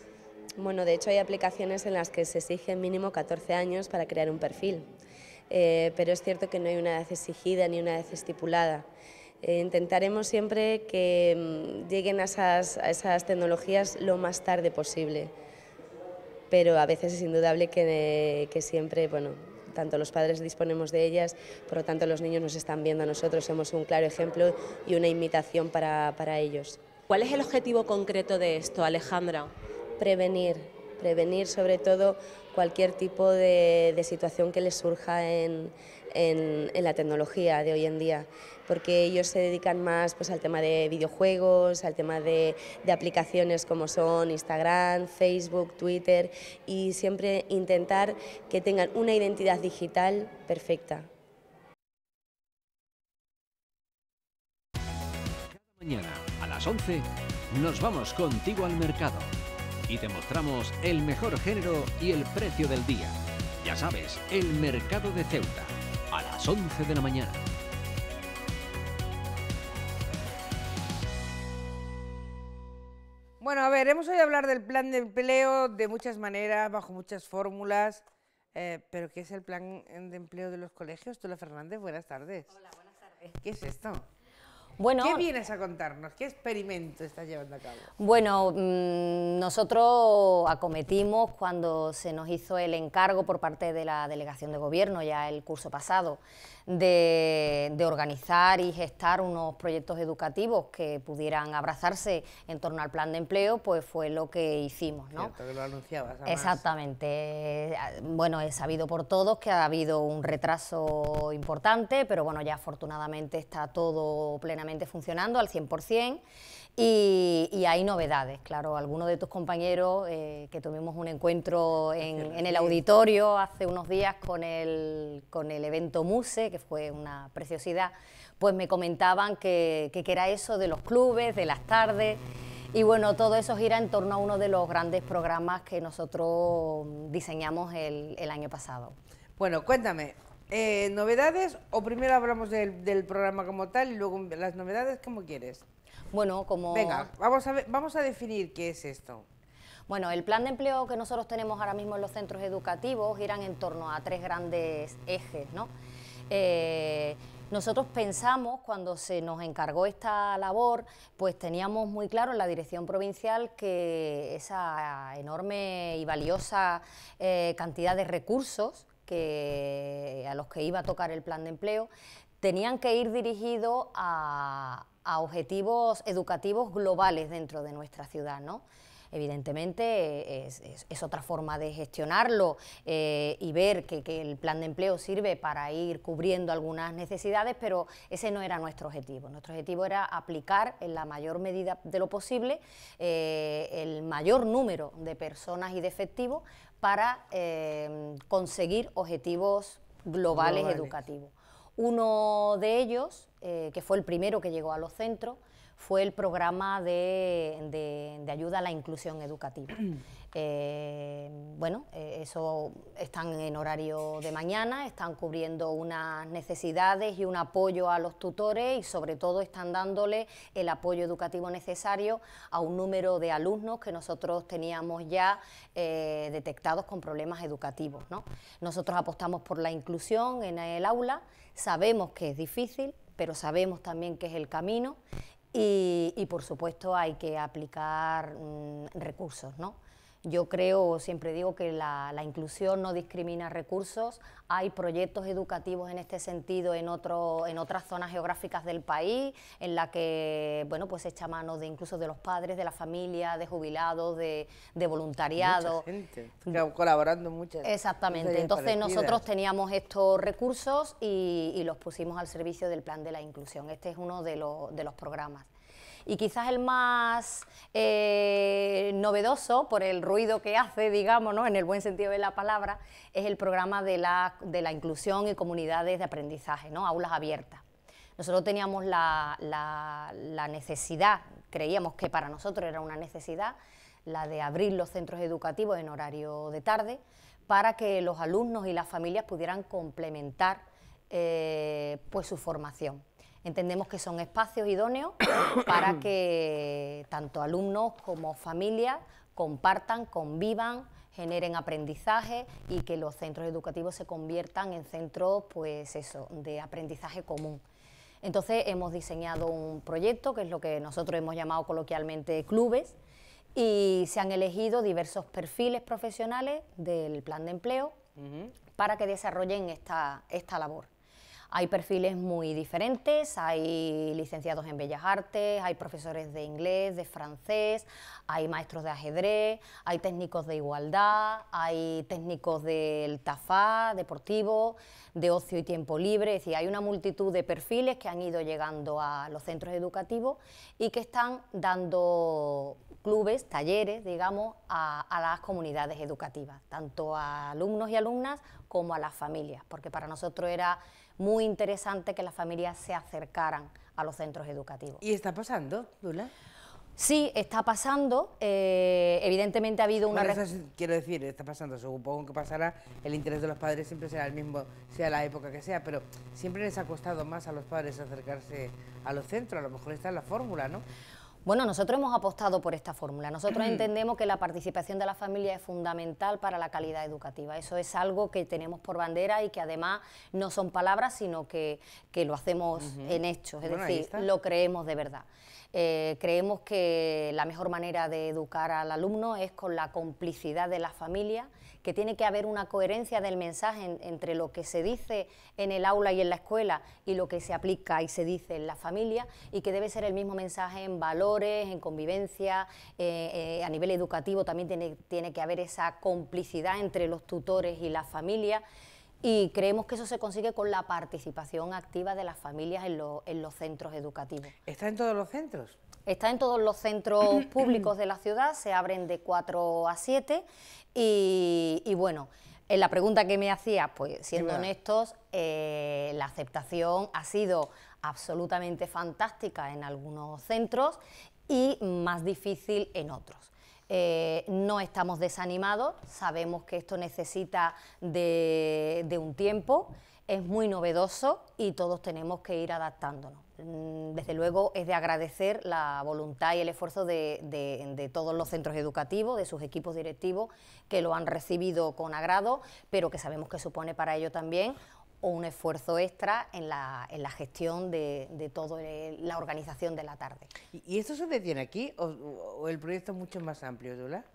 Bueno, de hecho hay aplicaciones en las que se exige mínimo 14 años para crear un perfil, eh, pero es cierto que no hay una edad exigida ni una edad estipulada. Eh, intentaremos siempre que mm, lleguen a esas, a tecnologías lo más tarde posible, pero a veces es indudable eh, que, siempre, bueno, tanto los padres disponemos de ellas, por lo tanto los niños nos están viendo a nosotros, somos un claro ejemplo y una imitación para, ellos. ¿Cuál es el objetivo concreto de esto, Alejandra? Prevenir, prevenir sobre todo cualquier tipo de, situación que les surja en la tecnología de hoy en día porque ellos se dedican más pues, al tema de videojuegos, al tema de, de aplicaciones como son Instagram, Facebook, Twitter y siempre intentar que tengan una identidad digital perfecta. Cada mañana a las 11 nos vamos contigo al mercado y te mostramos el mejor género y el precio del día. Ya sabes, el mercado de Ceuta, a las 11 de la mañana. Bueno, a ver, hemos oído hablar del plan de empleo de muchas maneras, bajo muchas fórmulas, eh, pero ¿qué es el plan de empleo de los colegios? Tula Fernández, buenas tardes. Hola, buenas tardes. ¿Qué es esto? Bueno, ¿Qué vienes a contarnos? ¿Qué experimento estás llevando a cabo? Bueno, mm, nosotros acometimos cuando se nos hizo el encargo por parte de la Delegación de Gobierno ya el curso pasado de, organizar y gestar unos proyectos educativos que pudieran abrazarse en torno al plan de empleo, pues fue lo que hicimos. lo Exactamente. Eh, bueno, he sabido por todos que ha habido un retraso importante, pero bueno, ya afortunadamente está todo plenamente funcionando al 100%. Y, hay novedades, claro. Algunos de tus compañeros eh, que tuvimos un encuentro en, el auditorio hace unos días con el, con el evento MUSE, que fue una preciosidad, pues me comentaban que, era eso de los clubes, de las tardes. Y bueno, todo eso gira en torno a uno de los grandes programas que nosotros diseñamos el, año pasado. Bueno, cuéntame, eh, ¿novedades o primero hablamos del programa como tal y luego las novedades, como quieres? Bueno, como... Venga, vamos a, ver, vamos a definir qué es esto. Bueno, el plan de empleo que nosotros tenemos ahora mismo en los centros educativos giran en torno a tres grandes ejes, ¿no? Eh, nosotros pensamos, cuando se nos encargó esta labor, pues teníamos muy claro en la dirección provincial que esa enorme y valiosa eh, cantidad de recursos que, a los que iba a tocar el plan de empleo, tenían que ir dirigido a, a objetivos educativos globales dentro de nuestra ciudad, ¿no? Evidentemente es, otra forma de gestionarlo eh, y ver que, el plan de empleo sirve para ir cubriendo algunas necesidades, pero ese no era nuestro objetivo. Nuestro objetivo era aplicar en la mayor medida de lo posible eh, el mayor número de personas y de efectivos para eh, conseguir objetivos globales educativos. Uno de ellos eh, que fue el primero que llegó a los centros, fue el programa de, ayuda a la inclusión educativa. Mm. Eh, bueno, eh, eso están en horario de mañana, están cubriendo unas necesidades y un apoyo a los tutores y sobre todo están dándole el apoyo educativo necesario a un número de alumnos que nosotros teníamos ya detectados con problemas educativos. Nosotros apostamos por la inclusión en el aula, sabemos que es difícil, pero sabemos también que es el camino y, por supuesto hay que aplicar mm, recursos, ¿no? Yo creo, siempre digo que la, inclusión no discrimina recursos. Hay proyectos educativos en este sentido en, otro, en otras zonas geográficas del país, en la que bueno, pues se echa mano de incluso de los padres, de la familia, de jubilados, de, de voluntariado. Mucha gente, colaborando muchas. Exactamente. Entonces nosotros teníamos estos recursos y, los pusimos al servicio del plan de la inclusión. Este es uno de los programas y quizás el más eh, novedoso por el ruido que hace, digamos, en el buen sentido de la palabra, es el programa de la, inclusión y comunidades de aprendizaje, ¿no? aulas abiertas. Nosotros teníamos la, necesidad, creíamos que para nosotros era una necesidad, la de abrir los centros educativos en horario de tarde para que los alumnos y las familias pudieran complementar eh, pues su formación. Entendemos que son espacios idóneos para que tanto alumnos como familias compartan, convivan, generen aprendizaje y que los centros educativos se conviertan en centros pues eso, de aprendizaje común. Entonces hemos diseñado un proyecto que es lo que nosotros hemos llamado coloquialmente clubes y se han elegido diversos perfiles profesionales del plan de empleo para que desarrollen esta, esta labor. Hay perfiles muy diferentes, hay licenciados en bellas artes, hay profesores de inglés, de francés, hay maestros de ajedrez, hay técnicos de igualdad, hay técnicos del tafá, deportivo, de ocio y tiempo libre, es decir, hay una multitud de perfiles que han ido llegando a los centros educativos y que están dando clubes, talleres, digamos, a, a, las comunidades educativas, tanto a alumnos y alumnas como a las familias, porque para nosotros era muy interesante que las familias se acercaran a los centros educativos. ¿Y está pasando, Lula? Sí, está pasando. Eh, evidentemente ha habido una... quiero decir, está pasando. Supongo que pasará, el interés de los padres siempre será el mismo, sea la época que sea, pero siempre les ha costado más a los padres acercarse a los centros. A lo mejor está es la fórmula, ¿no? Bueno, nosotros hemos apostado por esta fórmula. Nosotros mm. entendemos que la participación de la familia es fundamental para la calidad educativa. Eso es algo que tenemos por bandera y que además no son palabras, sino que, que lo hacemos en hechos, es decir, lo creemos de verdad. Eh, creemos que la mejor manera de educar al alumno es con la complicidad de la familia que tiene que haber una coherencia del mensaje entre lo que se dice en el aula y en la escuela y lo que se aplica y se dice en la familia y que debe ser el mismo mensaje en valores, en convivencia, eh, eh, a nivel educativo también tiene, que haber esa complicidad entre los tutores y la familia y creemos que eso se consigue con la participación activa de las familias en, en los centros educativos. ¿Está en todos los centros? Está en todos los centros públicos de la ciudad, se abren de 4 a 7 y, bueno, en eh, la pregunta que me hacía, pues siendo honestos, eh, la aceptación ha sido absolutamente fantástica en algunos centros y más difícil en otros. Eh, no estamos desanimados, sabemos que esto necesita de un tiempo, es muy novedoso y todos tenemos que ir adaptándonos. Mm, desde luego es de agradecer la voluntad y el esfuerzo de, todos los centros educativos, de sus equipos directivos, que lo han recibido con agrado, pero que sabemos que supone para ello también un esfuerzo extra en la, gestión de, toda la organización de la tarde. ¿Y, eso se detiene aquí o, el proyecto es mucho más amplio, Dula?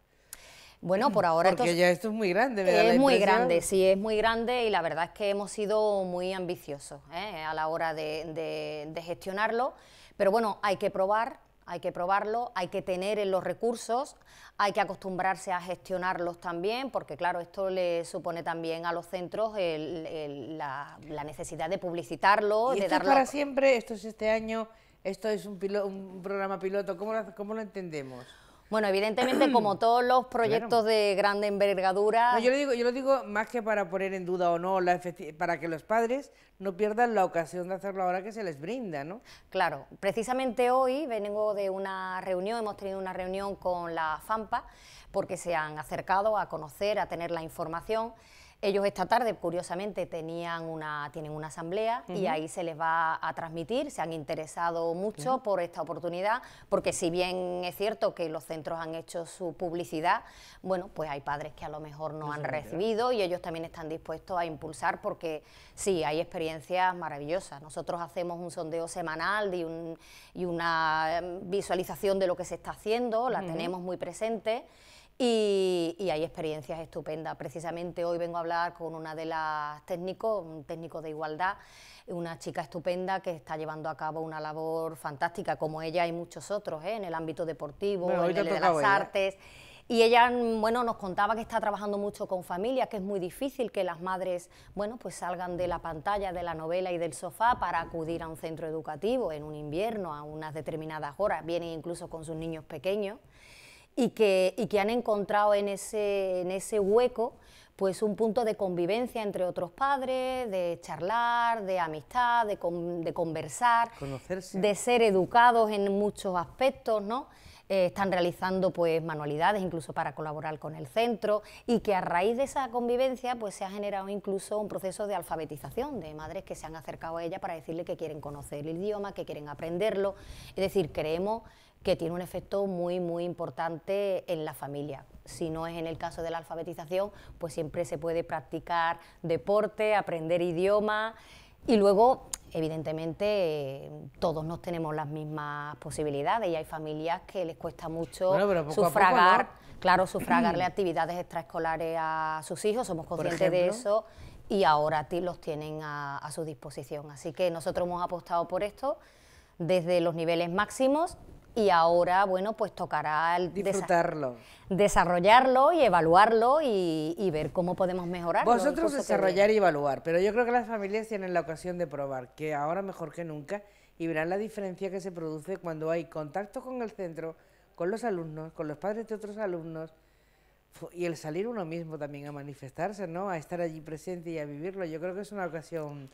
Bueno, mm. por ahora... Porque ya esto es muy grande, ¿verdad? Es muy grande, sí, es muy grande y la verdad es que hemos sido muy ambiciosos ¿eh? a la hora de, gestionarlo. Pero bueno, hay que probar, hay que probarlo, hay que tener los recursos, hay que acostumbrarse a gestionarlos también, porque claro, esto le supone también a los centros la, necesidad de publicitarlo, ¿Y de esto Es para siempre, esto es este año, esto es un, un programa piloto, ¿cómo cómo lo entendemos? Bueno, evidentemente, como todos los proyectos de grande envergadura. yo, lo digo, yo lo digo más que para poner en duda o no, la para que los padres no pierdan la ocasión de hacerlo ahora que se les brinda, ¿no? Claro, precisamente hoy vengo de una reunión, hemos tenido una reunión con la FAMPA, porque se han acercado a conocer, a tener la información. Ellos esta tarde, curiosamente, tenían una, tienen una asamblea y ahí se les va a transmitir, se han interesado mucho por esta oportunidad, porque si bien es cierto que los centros han hecho su publicidad, bueno, pues hay padres que a lo mejor no, han recibido y ellos también están dispuestos a impulsar porque sí, hay experiencias maravillosas. Nosotros hacemos un sondeo semanal y, y una visualización de lo que se está haciendo, la tenemos muy presente. Y, hay experiencias estupendas. Precisamente hoy vengo a hablar con una de las técnicos, un técnico de igualdad, una chica estupenda que está llevando a cabo una labor fantástica, como ella y muchos otros, ¿eh? en el ámbito deportivo, en el de las artes. Y ella, bueno, nos contaba que está trabajando mucho con familias, que es muy difícil que las madres, bueno, pues salgan de la pantalla, de la novela y del sofá para acudir a un centro educativo en un invierno, a unas determinadas horas, vienen incluso con sus niños pequeños y que, y que han encontrado en ese, en ese hueco pues un punto de convivencia entre otros padres, de charlar, de amistad, de, conversar, de ser educados en muchos aspectos, ¿no? Eh, están realizando pues manualidades incluso para colaborar con el centro y que a raíz de esa convivencia pues se ha generado incluso un proceso de alfabetización de madres que se han acercado a ella para decirle que quieren conocer el idioma, que quieren aprenderlo, es decir, creemos que tiene un efecto muy, muy importante en la familia. Si no es en el caso de la alfabetización, pues siempre se puede practicar deporte, aprender idioma y luego, evidentemente, todos nos tenemos las mismas posibilidades y hay familias que les cuesta mucho sufragar, claro, sufragarle actividades extraescolares a sus hijos, somos conscientes de eso y ahora los tienen a su disposición. Así que nosotros hemos apostado por esto desde los niveles máximos y ahora, bueno, pues tocará disfrutarlo. desarrollarlo y evaluarlo y, y, ver cómo podemos mejorar. Vosotros desarrollar y evaluar, pero yo creo que las familias tienen la ocasión de probar, que ahora mejor que nunca, y verán la diferencia que se produce cuando hay contacto con el centro, con los alumnos, con los padres de otros alumnos, y el salir uno mismo también a manifestarse, ¿no? A estar allí presente y a vivirlo. Yo creo que es una ocasión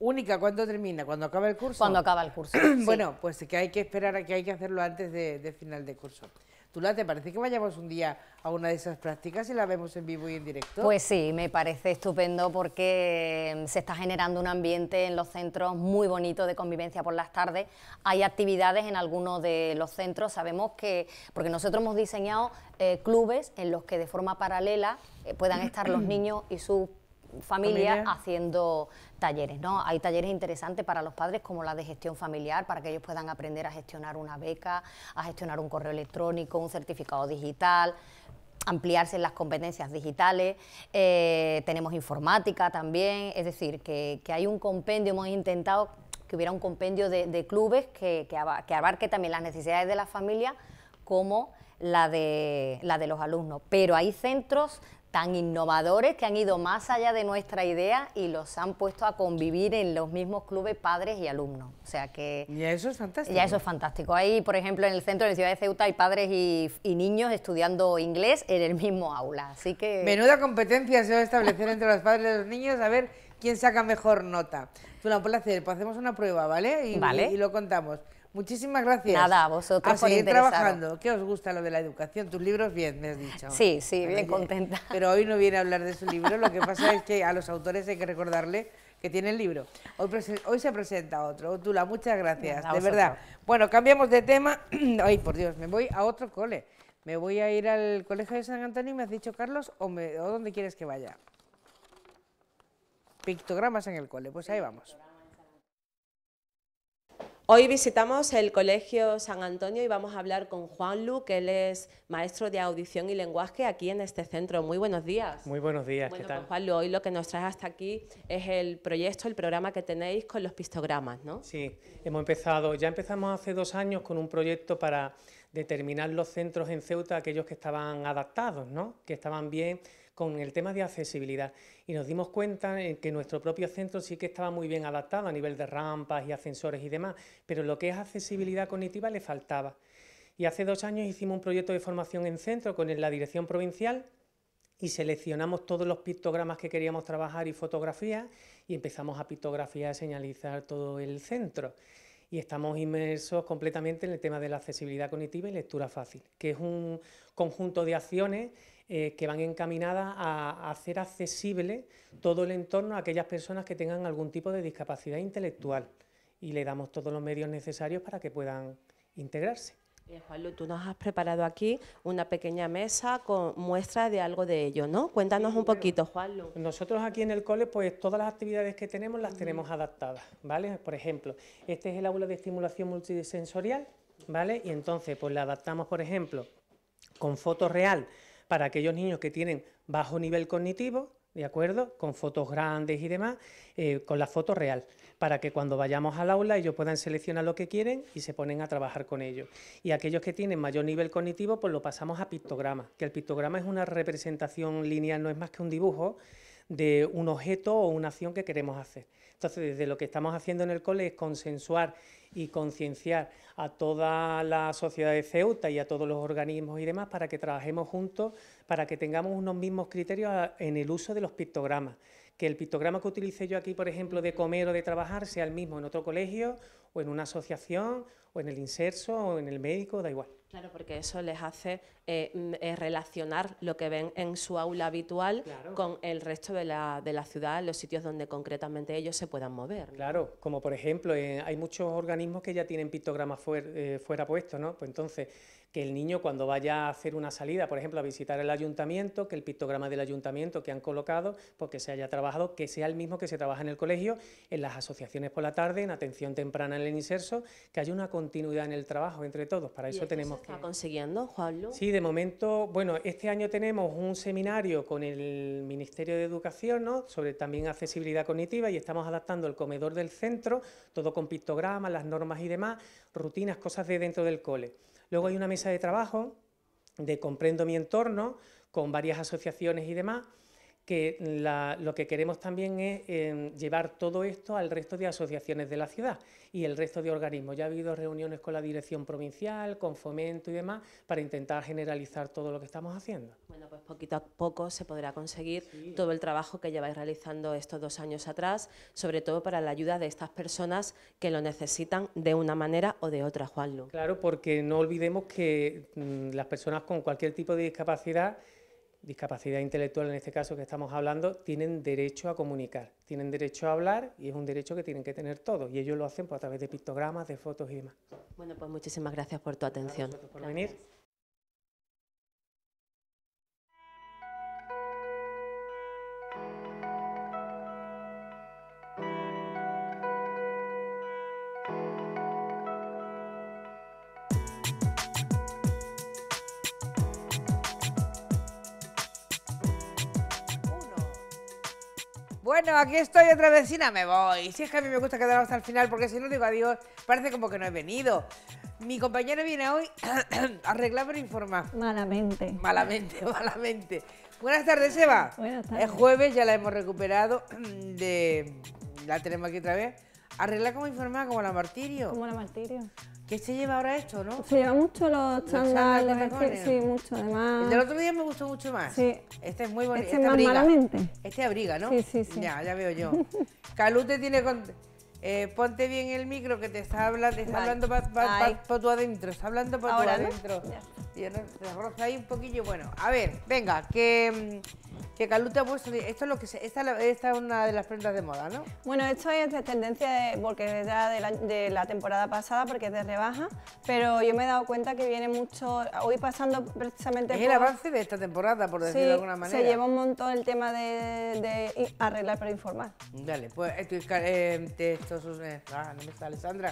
única cuándo termina? ¿Cuando acaba el curso? Cuando acaba el curso. Bueno, pues que hay que esperar a que hay que hacerlo antes de, final de curso. Tula, ¿te parece que vayamos un día a una de esas prácticas y la vemos en vivo y en directo? Pues sí, me parece estupendo porque mm, se está generando un ambiente en los centros muy bonito de convivencia por las tardes. Hay actividades en algunos de los centros, sabemos que, porque nosotros hemos diseñado eh, clubes en los que de forma paralela eh, puedan estar los niños y sus familias familia haciendo talleres, ¿no? Hay talleres interesantes para los padres como la de gestión familiar, para que ellos puedan aprender a gestionar una beca, a gestionar un correo electrónico, un certificado digital, ampliarse en las competencias digitales, eh, tenemos informática también, es decir, que, hay un compendio, hemos intentado que hubiera un compendio de, clubes que, que, abarque también las necesidades de la familia como la de, la de los alumnos. Pero hay centros tan innovadores que han ido más allá de nuestra idea y los han puesto a convivir en los mismos clubes padres y alumnos. O sea que... Ya eso es fantástico. Ya eso es fantástico. Ahí, por ejemplo, en el centro de la ciudad de Ceuta hay padres y, niños estudiando inglés en el mismo aula. Así que... Menuda competencia se va a establecer entre los padres y los niños a ver quién saca mejor nota. la puedes hacer, Pues hacemos una prueba, ¿vale? y lo contamos. Muchísimas gracias. Nada, a vosotros. seguir trabajando. ¿Qué os gusta lo de la educación? Tus libros, bien, me has dicho. Sí, sí, bien contenta. Pero hoy no viene a hablar de su libro. Lo que pasa es que a los autores hay que recordarle que tiene el libro. Hoy, se presenta otro. Tula, muchas gracias, de verdad. Bueno, cambiamos de tema. Ay, por Dios, me voy a otro cole. ¿Me voy a ir al colegio de San Antonio, me has dicho, Carlos, o, me, o dónde quieres que vaya? Pictogramas en el cole, pues ahí vamos. Hoy visitamos el Colegio San Antonio y vamos a hablar con Juan Lu, que él es maestro de audición y lenguaje aquí en este centro. Muy buenos días. Muy buenos días, ¿qué tal? Pues, Juan Lu, hoy lo que nos traes hasta aquí es el proyecto, el programa que tenéis con los pistogramas, ¿no? Sí, hemos empezado, ya empezamos hace dos años con un proyecto para determinar los centros en Ceuta, aquellos que estaban adaptados, ¿no? que estaban bien con el tema de accesibilidad y nos dimos cuenta que nuestro propio centro sí que estaba muy bien adaptado a nivel de rampas y ascensores y demás, pero lo que es accesibilidad cognitiva le faltaba. Y hace dos años hicimos un proyecto de formación en centro con la dirección provincial y seleccionamos todos los pictogramas que queríamos trabajar y fotografías y empezamos a pictografiar, a señalizar todo el centro. Y estamos inmersos completamente en el tema de la accesibilidad cognitiva y lectura fácil, que es un conjunto de acciones eh, que van encaminadas a, hacer accesible todo el entorno a aquellas personas que tengan algún tipo de discapacidad intelectual y le damos todos los medios necesarios para que puedan integrarse. Juanlu, tú nos has preparado aquí una pequeña mesa con muestra de algo de ello, ¿no? Cuéntanos un poquito, Juanlu. Nosotros aquí en el cole, pues todas las actividades que tenemos las tenemos adaptadas, ¿vale? Por ejemplo, este es el aula de estimulación multisensorial, ¿vale? Y entonces, pues la adaptamos, por ejemplo, con foto real para aquellos niños que tienen bajo nivel cognitivo, ¿de acuerdo? Con fotos grandes y demás, eh, con la foto real, para que cuando vayamos al aula ellos puedan seleccionar lo que quieren y se ponen a trabajar con ellos. Y aquellos que tienen mayor nivel cognitivo, pues lo pasamos a pictograma, que el pictograma es una representación lineal, no es más que un dibujo de un objeto o una acción que queremos hacer. Entonces, desde lo que estamos haciendo en el cole es consensuar y concienciar a toda la sociedad de Ceuta y a todos los organismos y demás para que trabajemos juntos, para que tengamos unos mismos criterios en el uso de los pictogramas. Que el pictograma que utilice yo aquí, por ejemplo, de comer o de trabajar, sea el mismo en otro colegio o en una asociación o en el inserso o en el médico, da igual. Claro, porque eso les hace eh, mm, eh, relacionar lo que ven en su aula habitual con el resto de la, de la, ciudad, los sitios donde concretamente ellos se puedan mover. Claro, como por ejemplo, eh, hay muchos organismos que ya tienen pictogramas fuera puestos, ¿no? Pues entonces, que el niño cuando vaya a hacer una salida, por ejemplo, a visitar el ayuntamiento, que el pictograma del ayuntamiento que han colocado, porque pues se haya trabajado, que sea el mismo que se trabaja en el colegio, en las asociaciones por la tarde, en atención temprana en el inserso, que haya una continuidad en el trabajo entre todos. Para eso tenemos está consiguiendo, Juan Sí, de momento, bueno, este año tenemos un seminario con el Ministerio de Educación ¿no? sobre también accesibilidad cognitiva y estamos adaptando el comedor del centro, todo con pictogramas, las normas y demás, rutinas, cosas de dentro del cole. Luego hay una mesa de trabajo de Comprendo mi entorno con varias asociaciones y demás que la, lo que queremos también es em, llevar todo esto al resto de asociaciones de la ciudad y el resto de organismos. Ya ha habido reuniones con la dirección provincial, con fomento y demás, para intentar generalizar todo lo que estamos haciendo. Bueno, pues poquito a poco se podrá conseguir todo el trabajo que lleváis realizando estos dos años atrás, sobre todo para la ayuda de estas personas que lo necesitan de una manera o de otra, Juanlu. Claro, porque no olvidemos que mm, las personas con cualquier tipo de discapacidad discapacidad intelectual en este caso que estamos hablando, tienen derecho a comunicar, tienen derecho a hablar y es un derecho que tienen que tener todos y ellos lo hacen por pues, a través de pictogramas, de fotos y demás. Bueno, pues muchísimas gracias por tu atención. Gracias por venir. Bueno, aquí estoy otra vecina, me voy. Si es que a mí me gusta quedar hasta el final, porque si no digo adiós, parece como que no he venido. Mi compañero viene hoy a arreglar información. informar. Malamente. Malamente, malamente. Buenas tardes, Eva. Buenas tardes. Es jueves, ya la hemos recuperado de... La tenemos aquí otra vez Arreglar como informada, como la martirio. Como la martirio. ¿Qué se lleva ahora esto, no? Se lleva mucho los chandales, sí, mucho además. El del otro día me gustó mucho más. Sí. Este es muy bonito. Este, este abriga. Este abriga, ¿no? Sí, sí, sí. Ya, ya veo yo. Calute tiene... Con... Eh, ponte bien el micro que te está hablando, está hablando por tu adentro, está hablando por tu adentro. ¿no? Ya. Te ahí un poquillo. Bueno, a ver, venga, que, mm, que Caluta ha puesto. Esto es lo que esta, es una de las prendas de moda, ¿no? Bueno, esto es de tendencia de, porque es de la, temporada pasada, porque es de rebaja, pero yo me he dado cuenta que viene mucho. Hoy pasando precisamente. Es el avance de esta temporada, por decirlo de alguna manera. Se lleva un montón el tema de, arreglar para informar. Dale, pues eh, eh, te, eh, ah, no me está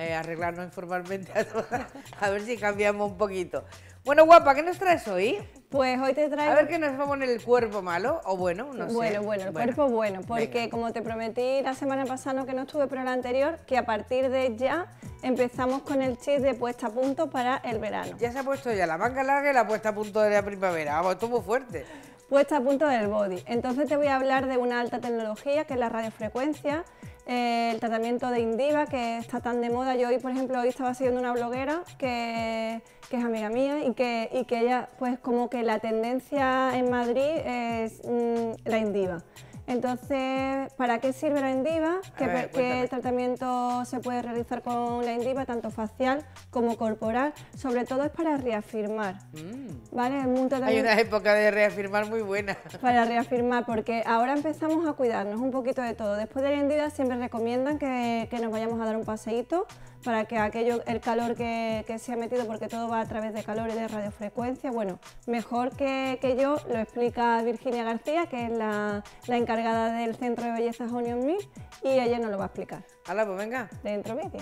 eh, arreglarnos informalmente a, a ver si cambiamos un poquito. Bueno, guapa, ¿qué nos traes hoy? Pues hoy te traigo... A ver qué nos vamos en el cuerpo malo, o bueno, no sé. Bueno, bueno, el cuerpo bueno, porque como te prometí la semana pasada que no estuve, pero la anterior, que a partir de ya empezamos con el chip de puesta a punto para el verano. Ya se ha puesto ya la manga larga y la puesta a punto de la primavera, vamos, esto es muy fuerte puesta a punto del body. Entonces te voy a hablar de una alta tecnología que es la radiofrecuencia el tratamiento de Indiva, que está tan de moda. Yo hoy, por ejemplo, hoy estaba siguiendo una bloguera que, que es amiga mía y que, y que ella, pues como que la tendencia en Madrid es mm, la Indiva. Entonces, ¿para qué sirve la endiva? ¿Qué, tratamiento se puede realizar con la endiva, tanto facial como corporal? Sobre todo es para reafirmar, mm. ¿vale? Hay una época de reafirmar muy buena. Para reafirmar, porque ahora empezamos a cuidarnos un poquito de todo. Después de la endiva siempre recomiendan que nos vayamos a dar un paseíto para que aquello, el calor que, se ha metido, porque todo va a través de calor y de radiofrecuencia, bueno, mejor que, yo lo explica Virginia García, que es la, encargada del Centro de Bellezas Onion Mill, y ella nos lo va a explicar. Hala, pues venga. Dentro vídeo.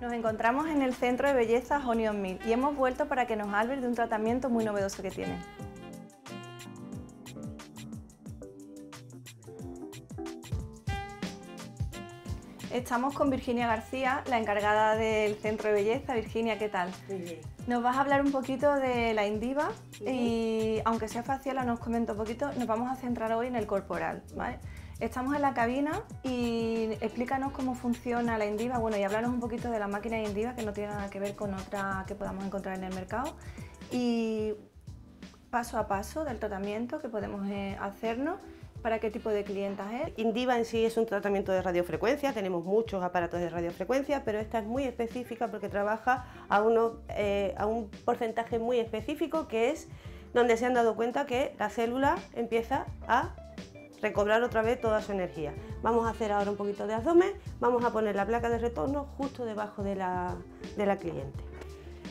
Nos encontramos en el Centro de belleza Onion Mill y hemos vuelto para que nos hable de un tratamiento muy novedoso que tiene. Estamos con Virginia García, la encargada del Centro de Belleza. Virginia, ¿qué tal? Muy Nos vas a hablar un poquito de la Indiva y aunque sea facial, nos comento un poquito, nos vamos a centrar hoy en el corporal, ¿vale? Estamos en la cabina y explícanos cómo funciona la Indiva, bueno, y háblanos un poquito de la máquina Indiva, que no tiene nada que ver con otra que podamos encontrar en el mercado, y paso a paso del tratamiento que podemos eh, hacernos ¿Para qué tipo de clientas es? Indiva en sí es un tratamiento de radiofrecuencia, tenemos muchos aparatos de radiofrecuencia, pero esta es muy específica porque trabaja eh, a, un porcentaje muy específico que es donde se han dado cuenta que la célula empieza a recobrar otra vez toda su energía. Vamos a hacer ahora un poquito de abdomen, vamos a poner la placa de retorno justo debajo de la cliente.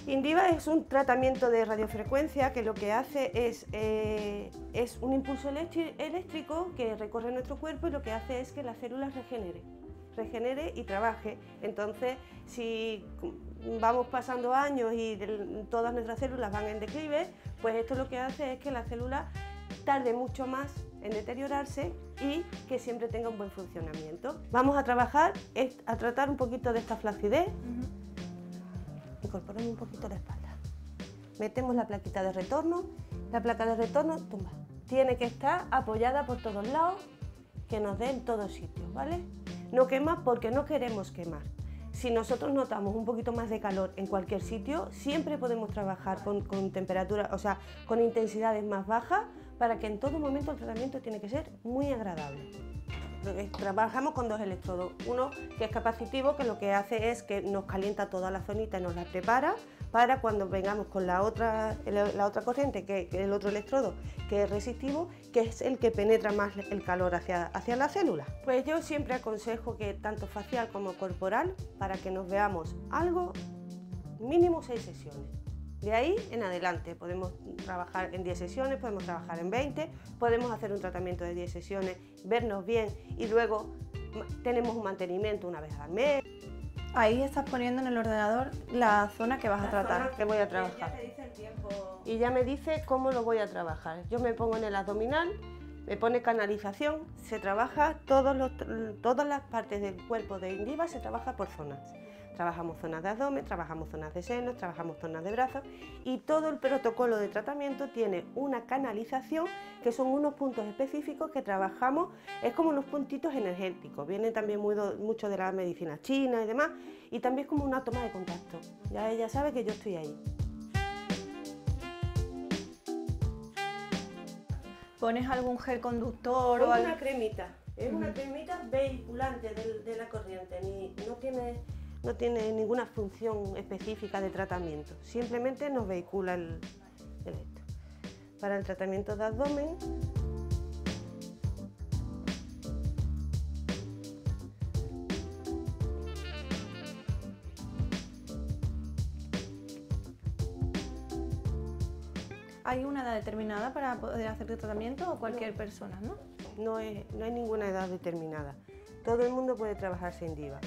Indiva es un tratamiento de radiofrecuencia que lo que hace es, eh, es un impulso eléctrico que recorre nuestro cuerpo y lo que hace es que las células regenere, regenere y trabaje. Entonces, si vamos pasando años y todas nuestras células van en declive, pues esto lo que hace es que la célula tarde mucho más en deteriorarse y que siempre tenga un buen funcionamiento. Vamos a trabajar, a tratar un poquito de esta flacidez incorporamos un poquito la espalda. Metemos la plaquita de retorno, la placa de retorno, tumba. Tiene que estar apoyada por todos lados, que nos dé en todos sitios, ¿vale? No quema porque no queremos quemar. Si nosotros notamos un poquito más de calor en cualquier sitio, siempre podemos trabajar con, con temperaturas, o sea, con intensidades más bajas, para que en todo momento el tratamiento tiene que ser muy agradable. Eh, trabajamos con dos electrodos. Uno que es capacitivo, que lo que hace es que nos calienta toda la zonita y nos la prepara para cuando vengamos con la otra, la otra corriente, que, es el otro electrodo, que es resistivo, que es el que penetra más el calor hacia, hacia la célula. Pues yo siempre aconsejo que tanto facial como corporal, para que nos veamos algo, mínimo seis sesiones. De ahí en adelante podemos trabajar en 10 sesiones, podemos trabajar en 20, podemos hacer un tratamiento de 10 sesiones, vernos bien y luego tenemos un mantenimiento una vez al mes. Ahí estás poniendo en el ordenador la zona que vas a tratar. Que voy a trabajar. el tiempo. Y ya me dice cómo lo voy a trabajar. Yo me pongo en el abdominal, me pone canalización, se trabaja todas las partes del cuerpo de Indiva, se trabaja por zonas. Trabajamos zonas de abdomen, trabajamos zonas de senos, trabajamos zonas de brazos y todo el protocolo de tratamiento tiene una canalización que son unos puntos específicos que trabajamos, es como unos puntitos energéticos, viene también mucho de la medicina china y demás y también es como una toma de contacto, ya ella sabe que yo estoy ahí. ¿Pones algún gel conductor o, alguna cremita? Es una cremita vehiculante de, de la corriente, ni, no tiene no tiene ninguna función específica de tratamiento, simplemente nos vehicula el, Para el tratamiento de abdomen, ¿Hay una edad determinada para poder hacer el tratamiento o cualquier persona, no? No, no hay ninguna edad determinada. Todo el mundo puede trabajar sin diva.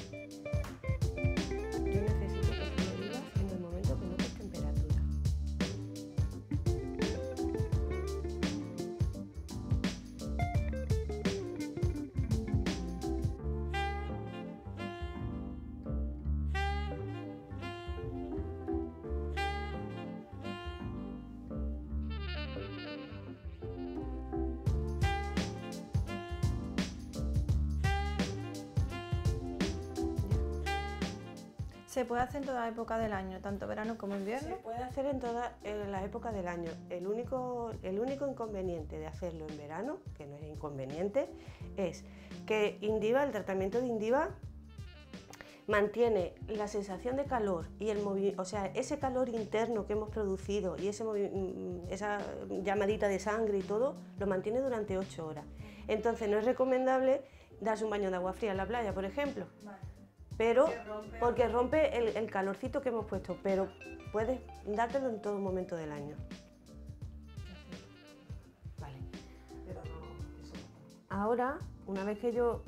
¿Se puede hacer en toda época del año, tanto verano como invierno? Se puede hacer en toda en la época del año. El único, el único inconveniente de hacerlo en verano, que no es inconveniente, es que Indiva, el tratamiento de Indiva, mantiene la sensación de calor y el o sea, ese calor interno que hemos producido y ese mm, esa llamadita de sangre y todo, lo mantiene durante 8 horas. Entonces no es recomendable darse un baño de agua fría en la playa, por ejemplo. Vale pero porque rompe el, calorcito que hemos puesto, pero puedes dártelo en todo momento del año. Vale. Ahora, una vez que yo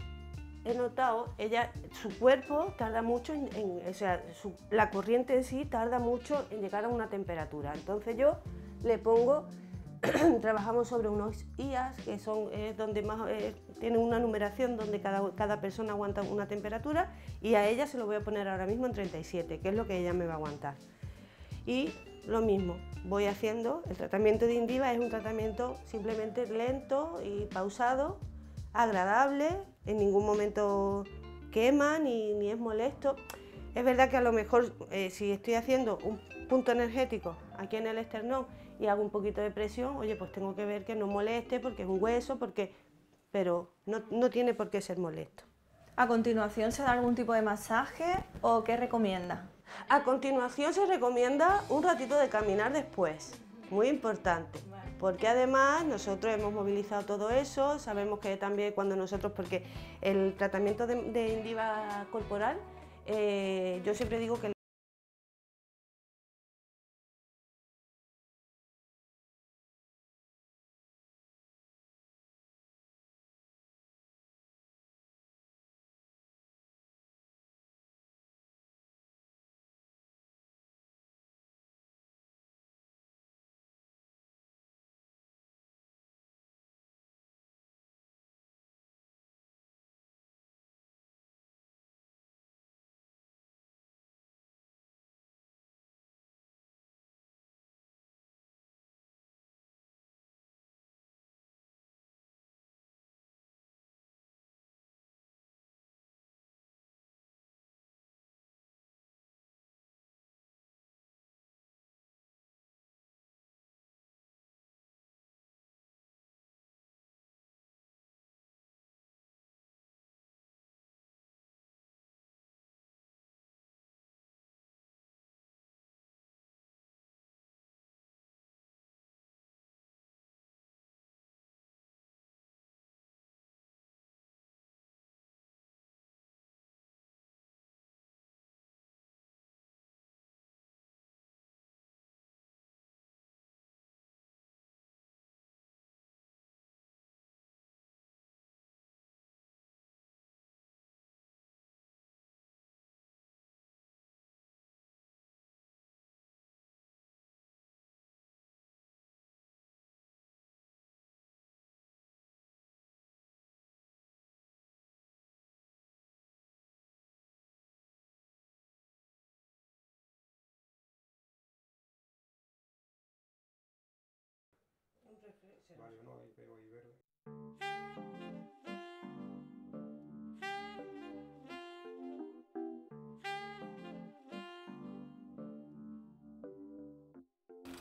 he notado, ella, su cuerpo tarda mucho, en, o sea, la corriente en sí tarda mucho en llegar a una temperatura. Entonces yo le pongo trabajamos sobre unos IAS, que son eh, donde más eh, tienen una numeración donde cada, persona aguanta una temperatura y a ella se lo voy a poner ahora mismo en 37, que es lo que ella me va a aguantar. Y lo mismo, voy haciendo, el tratamiento de Indiva es un tratamiento simplemente lento y pausado, agradable, en ningún momento quema ni, es molesto. Es verdad que a lo mejor eh, si estoy haciendo un punto energético aquí en el esternón y hago un poquito de presión, oye, pues tengo que ver que no moleste porque es un hueso, porque... pero no, tiene por qué ser molesto. ¿A continuación se da algún tipo de masaje o qué recomienda? A continuación se recomienda un ratito de caminar después, muy importante, porque además nosotros hemos movilizado todo eso, sabemos que también cuando nosotros, porque el tratamiento de, indiva corporal, eh, yo siempre digo que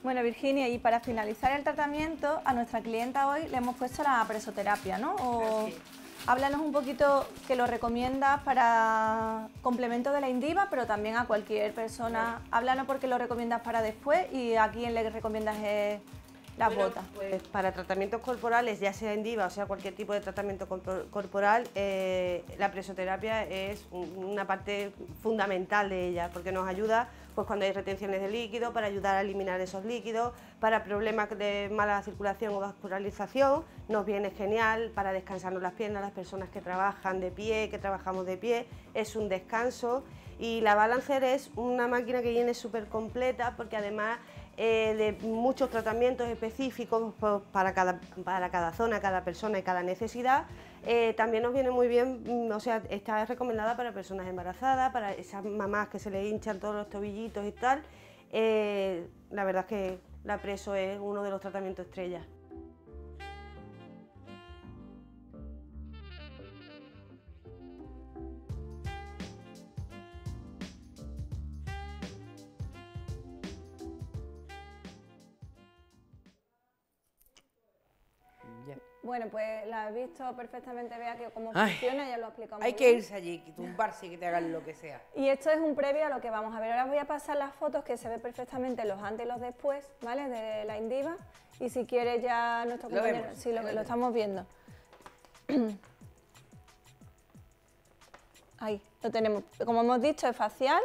Bueno, Virginia, y para finalizar el tratamiento, a nuestra clienta hoy le hemos puesto la presoterapia, ¿no? Ah, háblanos un poquito que lo recomiendas para complemento de la Indiva, pero también a cualquier persona. Háblanos Háblanos porque lo recomiendas para después y a quién le recomiendas las botas. Pues... Eh, para tratamientos corporales, ya sea en diva, o sea, cualquier tipo de tratamiento corporal, eh, la presoterapia es una parte fundamental de ella, porque nos ayuda pues cuando hay retenciones de líquido, para ayudar a eliminar esos líquidos, para problemas de mala circulación o vascularización, nos viene genial para descansarnos las piernas, las personas que trabajan de pie, que trabajamos de pie, es un descanso. Y la Balancer es una máquina que viene súper completa porque además eh, de muchos tratamientos específicos para cada, para cada zona, cada persona y cada necesidad. Eh, también nos viene muy bien, mm, o sea, está recomendada para personas embarazadas, para esas mamás que se le hinchan todos los tobillitos y tal. Eh, la verdad es que la preso es uno de los tratamientos estrellas. Bueno, pues la has visto perfectamente, vea que cómo funciona y ya lo explicamos. Hay que irse allí, tumbarse y que te hagan lo que sea. Y esto es un previo a lo que vamos a ver. Ahora voy a pasar las fotos que se ve perfectamente los antes y los después, ¿vale? De la Indiva. Y si quieres ya nuestro compañero, lo lo, estamos viendo. Ahí, lo tenemos. Como hemos dicho, es facial.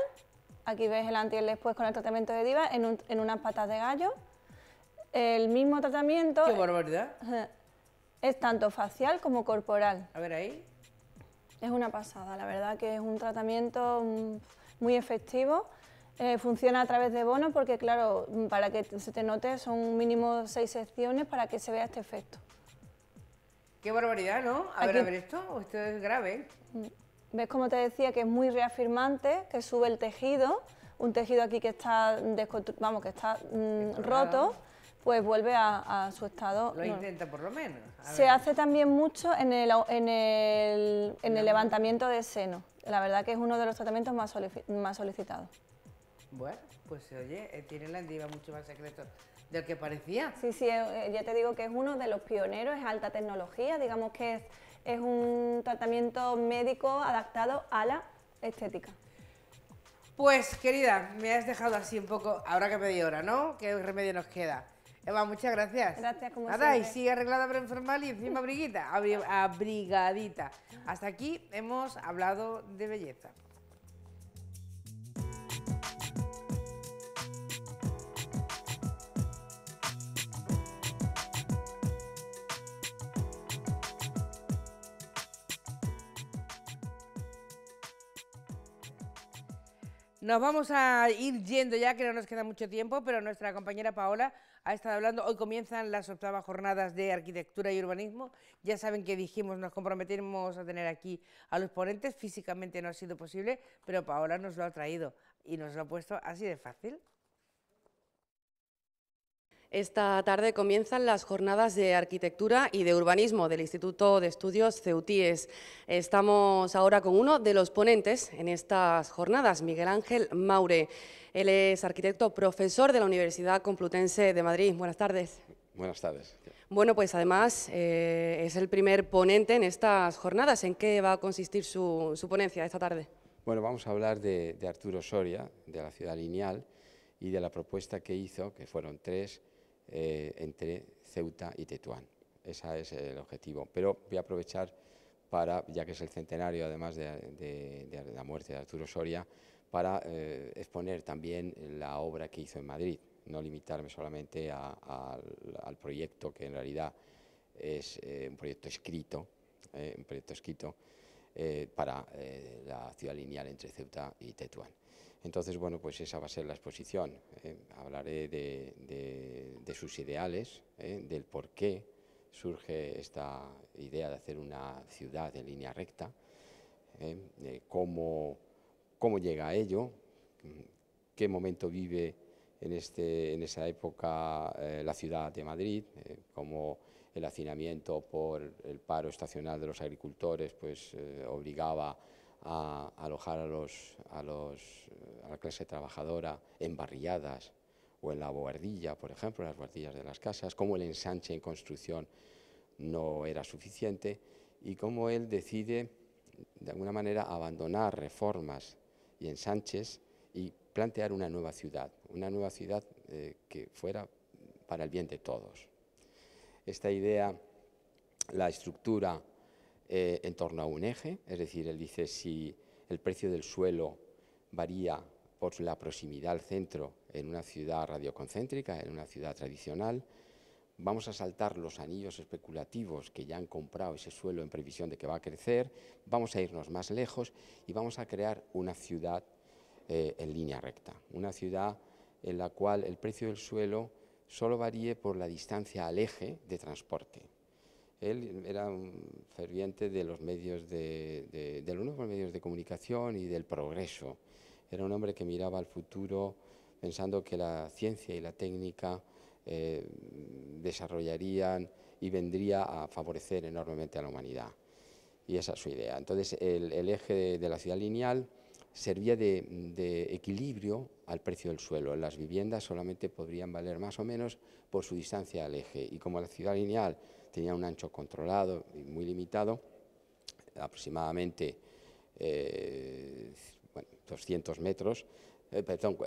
Aquí ves el antes y el después con el tratamiento de diva en, en unas patas de gallo. El mismo tratamiento... ¡Qué barbaridad! Es tanto facial como corporal. A ver ahí. Es una pasada, la verdad que es un tratamiento mm, muy efectivo. Eh, funciona a través de bono porque, claro, mm, para que se te note son mínimo seis secciones para que se vea este efecto. Qué barbaridad, ¿no? A ver, a ver esto, esto es grave. Mm. ¿Ves como te decía que es muy reafirmante, que sube el tejido? Un tejido aquí que está, vamos, que está roto pues vuelve a, su estado. Lo intenta por lo menos. Se hace también mucho en el, en el levantamiento de seno. La verdad que es uno de los tratamientos más, más solicitados. Bueno, pues oye, eh, tiene la endiva mucho más secreto del que parecía. Sí, sí, eh, eh, ya te digo que es uno de los pioneros, es alta tecnología, digamos que es, un tratamiento médico adaptado a la estética. Pues querida, me has dejado así un poco, ahora que pedí hora, ¿no? ¿Qué remedio nos queda? Eva, muchas gracias. Gracias, como y sigue arreglada para enfermar y encima abriguita, abrigadita. Hasta aquí hemos hablado de belleza. Nos vamos a ir yendo ya, que no nos queda mucho tiempo, pero nuestra compañera Paola ha estado hablando. Hoy comienzan las octavas jornadas de arquitectura y urbanismo. Ya saben que dijimos, nos comprometimos a tener aquí a los ponentes. Físicamente no ha sido posible, pero Paola nos lo ha traído y nos lo ha puesto así de fácil. Esta tarde comienzan las jornadas de arquitectura y de urbanismo del Instituto de Estudios Ceutíes. Estamos ahora con uno de los ponentes en estas jornadas, Miguel Ángel Maure. Él es arquitecto profesor de la Universidad Complutense de Madrid. Buenas tardes. Buenas tardes. Bueno, pues además eh, es el primer ponente en estas jornadas. ¿En qué va a consistir su, ponencia esta tarde? Bueno, vamos a hablar de, de Arturo Soria, de la ciudad lineal, y de la propuesta que hizo, que fueron tres, eh, entre Ceuta y Tetuán. Ese es el objetivo. Pero voy a aprovechar para, ya que es el centenario además de, la muerte de Arturo Soria, para eh, exponer también la obra que hizo en Madrid, no limitarme solamente al proyecto que en realidad es eh, un proyecto escrito, un proyecto escrito para la ciudad lineal entre Ceuta y Tetuán. Entonces, bueno, pues esa va a ser la exposición. Eh, hablaré de, sus ideales, eh, del por qué surge esta idea de hacer una ciudad en línea recta, eh, cómo, llega a ello, qué momento vive en, este, en esa época la ciudad de Madrid, cómo el hacinamiento por el paro estacional de los agricultores pues, obligaba a a, alojar a, los, a, los, eh, a la clase trabajadora en barriadas o en la bohardilla, por ejemplo, en las bohardillas de las casas, cómo el ensanche en construcción no era suficiente y cómo él decide, de alguna manera, abandonar reformas y ensanches y plantear una nueva ciudad, una nueva ciudad eh, que fuera para el bien de todos. Esta idea la estructura eh, en torno a un eje, es decir, él dice si el precio del suelo varía por la proximidad al centro en una ciudad radioconcéntrica, en una ciudad tradicional, vamos a saltar los anillos especulativos que ya han comprado ese suelo en previsión de que va a crecer, vamos a irnos más lejos y vamos a crear una ciudad eh, en línea recta, una ciudad en la cual el precio del suelo solo varíe por la distancia al eje de transporte. Él era un ferviente de los medios de, los nuevos medios de comunicación y del progreso. Era un hombre que miraba al futuro pensando que la ciencia y la técnica eh, desarrollarían y vendría a favorecer enormemente a la humanidad. Y esa es su idea. Entonces, el, eje de, la ciudad lineal servía de, de, equilibrio al precio del suelo. Las viviendas solamente podrían valer más o menos por su distancia al eje. Y como la ciudad lineal tenía un ancho controlado y muy limitado, aproximadamente 200 eh, metros, 440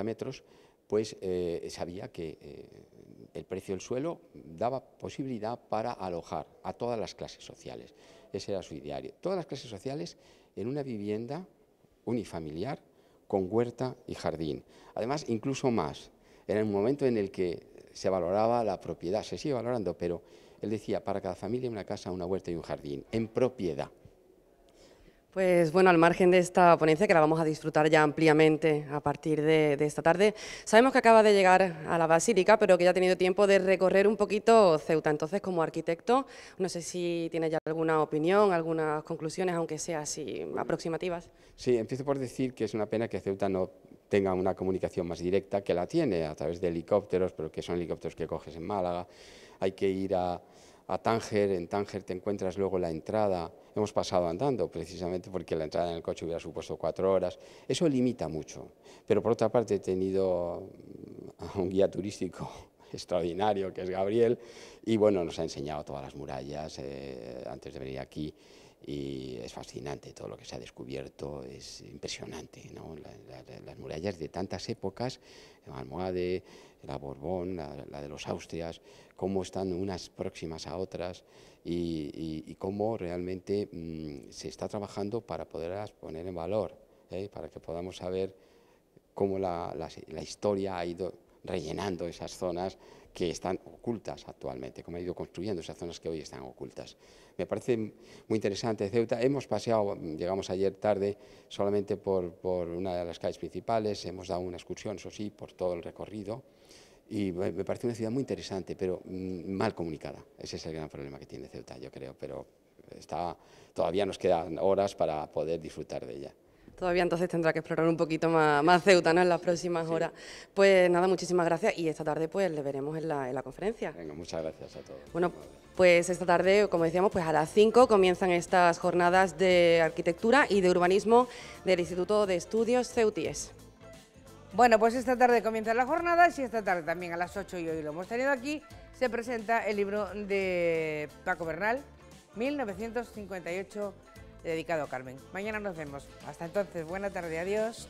eh, eh, metros, pues sabía que el precio del suelo daba posibilidad para alojar a todas las clases sociales. Ese era su ideario. Todas las clases sociales en una vivienda unifamiliar con huerta y jardín. Además, incluso más. Era un momento en el que se valoraba la propiedad, se sigue valorando, pero él decía, para cada familia una casa, una huerta y un jardín, en propiedad. Pues bueno, al margen de esta ponencia, que la vamos a disfrutar ya ampliamente a partir de, esta tarde, sabemos que acaba de llegar a la Basílica, pero que ya ha tenido tiempo de recorrer un poquito Ceuta. Entonces, como arquitecto, no sé si tiene ya alguna opinión, algunas conclusiones, aunque sea así aproximativas. Sí, empiezo por decir que es una pena que Ceuta no tenga una comunicación más directa, que la tiene a través de helicópteros, pero que son helicópteros que coges en Málaga. Hay que ir a, Tánger, en Tánger te encuentras luego la entrada, hemos pasado andando precisamente porque la entrada en el coche hubiera supuesto cuatro horas, eso limita mucho, pero por otra parte he tenido mm, un guía turístico extraordinario que es Gabriel y bueno, nos ha enseñado todas las murallas eh, antes de venir aquí, y es fascinante todo lo que se ha descubierto, es impresionante, ¿no? las murallas de tantas épocas, la almohade, la Borbón, la, de los Austrias, cómo están unas próximas a otras y, cómo realmente mm, se está trabajando para poderlas poner en valor, ¿eh? para que podamos saber cómo la historia ha ido rellenando esas zonas que están ocultas actualmente, como ha ido construyendo esas zonas que hoy están ocultas. Me parece muy interesante Ceuta. Hemos paseado, llegamos ayer tarde, solamente por, por una de las calles principales, hemos dado una excursión, eso sí, por todo el recorrido, y me parece una ciudad muy interesante, pero mm, mal comunicada. Ese es el gran problema que tiene Ceuta, yo creo, pero todavía nos quedan horas para poder disfrutar de ella. Todavía entonces tendrá que explorar un poquito más, Ceuta en las próximas horas. Pues nada, muchísimas gracias y esta tarde pues le veremos en la, conferencia. Venga, muchas gracias a todos. Bueno, pues esta tarde, como decíamos, pues a las 5 comienzan estas jornadas de arquitectura y de urbanismo del Instituto de Estudios Ceutíes. Bueno, pues esta tarde comienzan las jornadas y esta tarde también a las 8 y hoy lo hemos tenido aquí, se presenta el libro de Paco Bernal, 1958 dedicado a Carmen. Mañana nos vemos. Hasta entonces, buena tarde, adiós.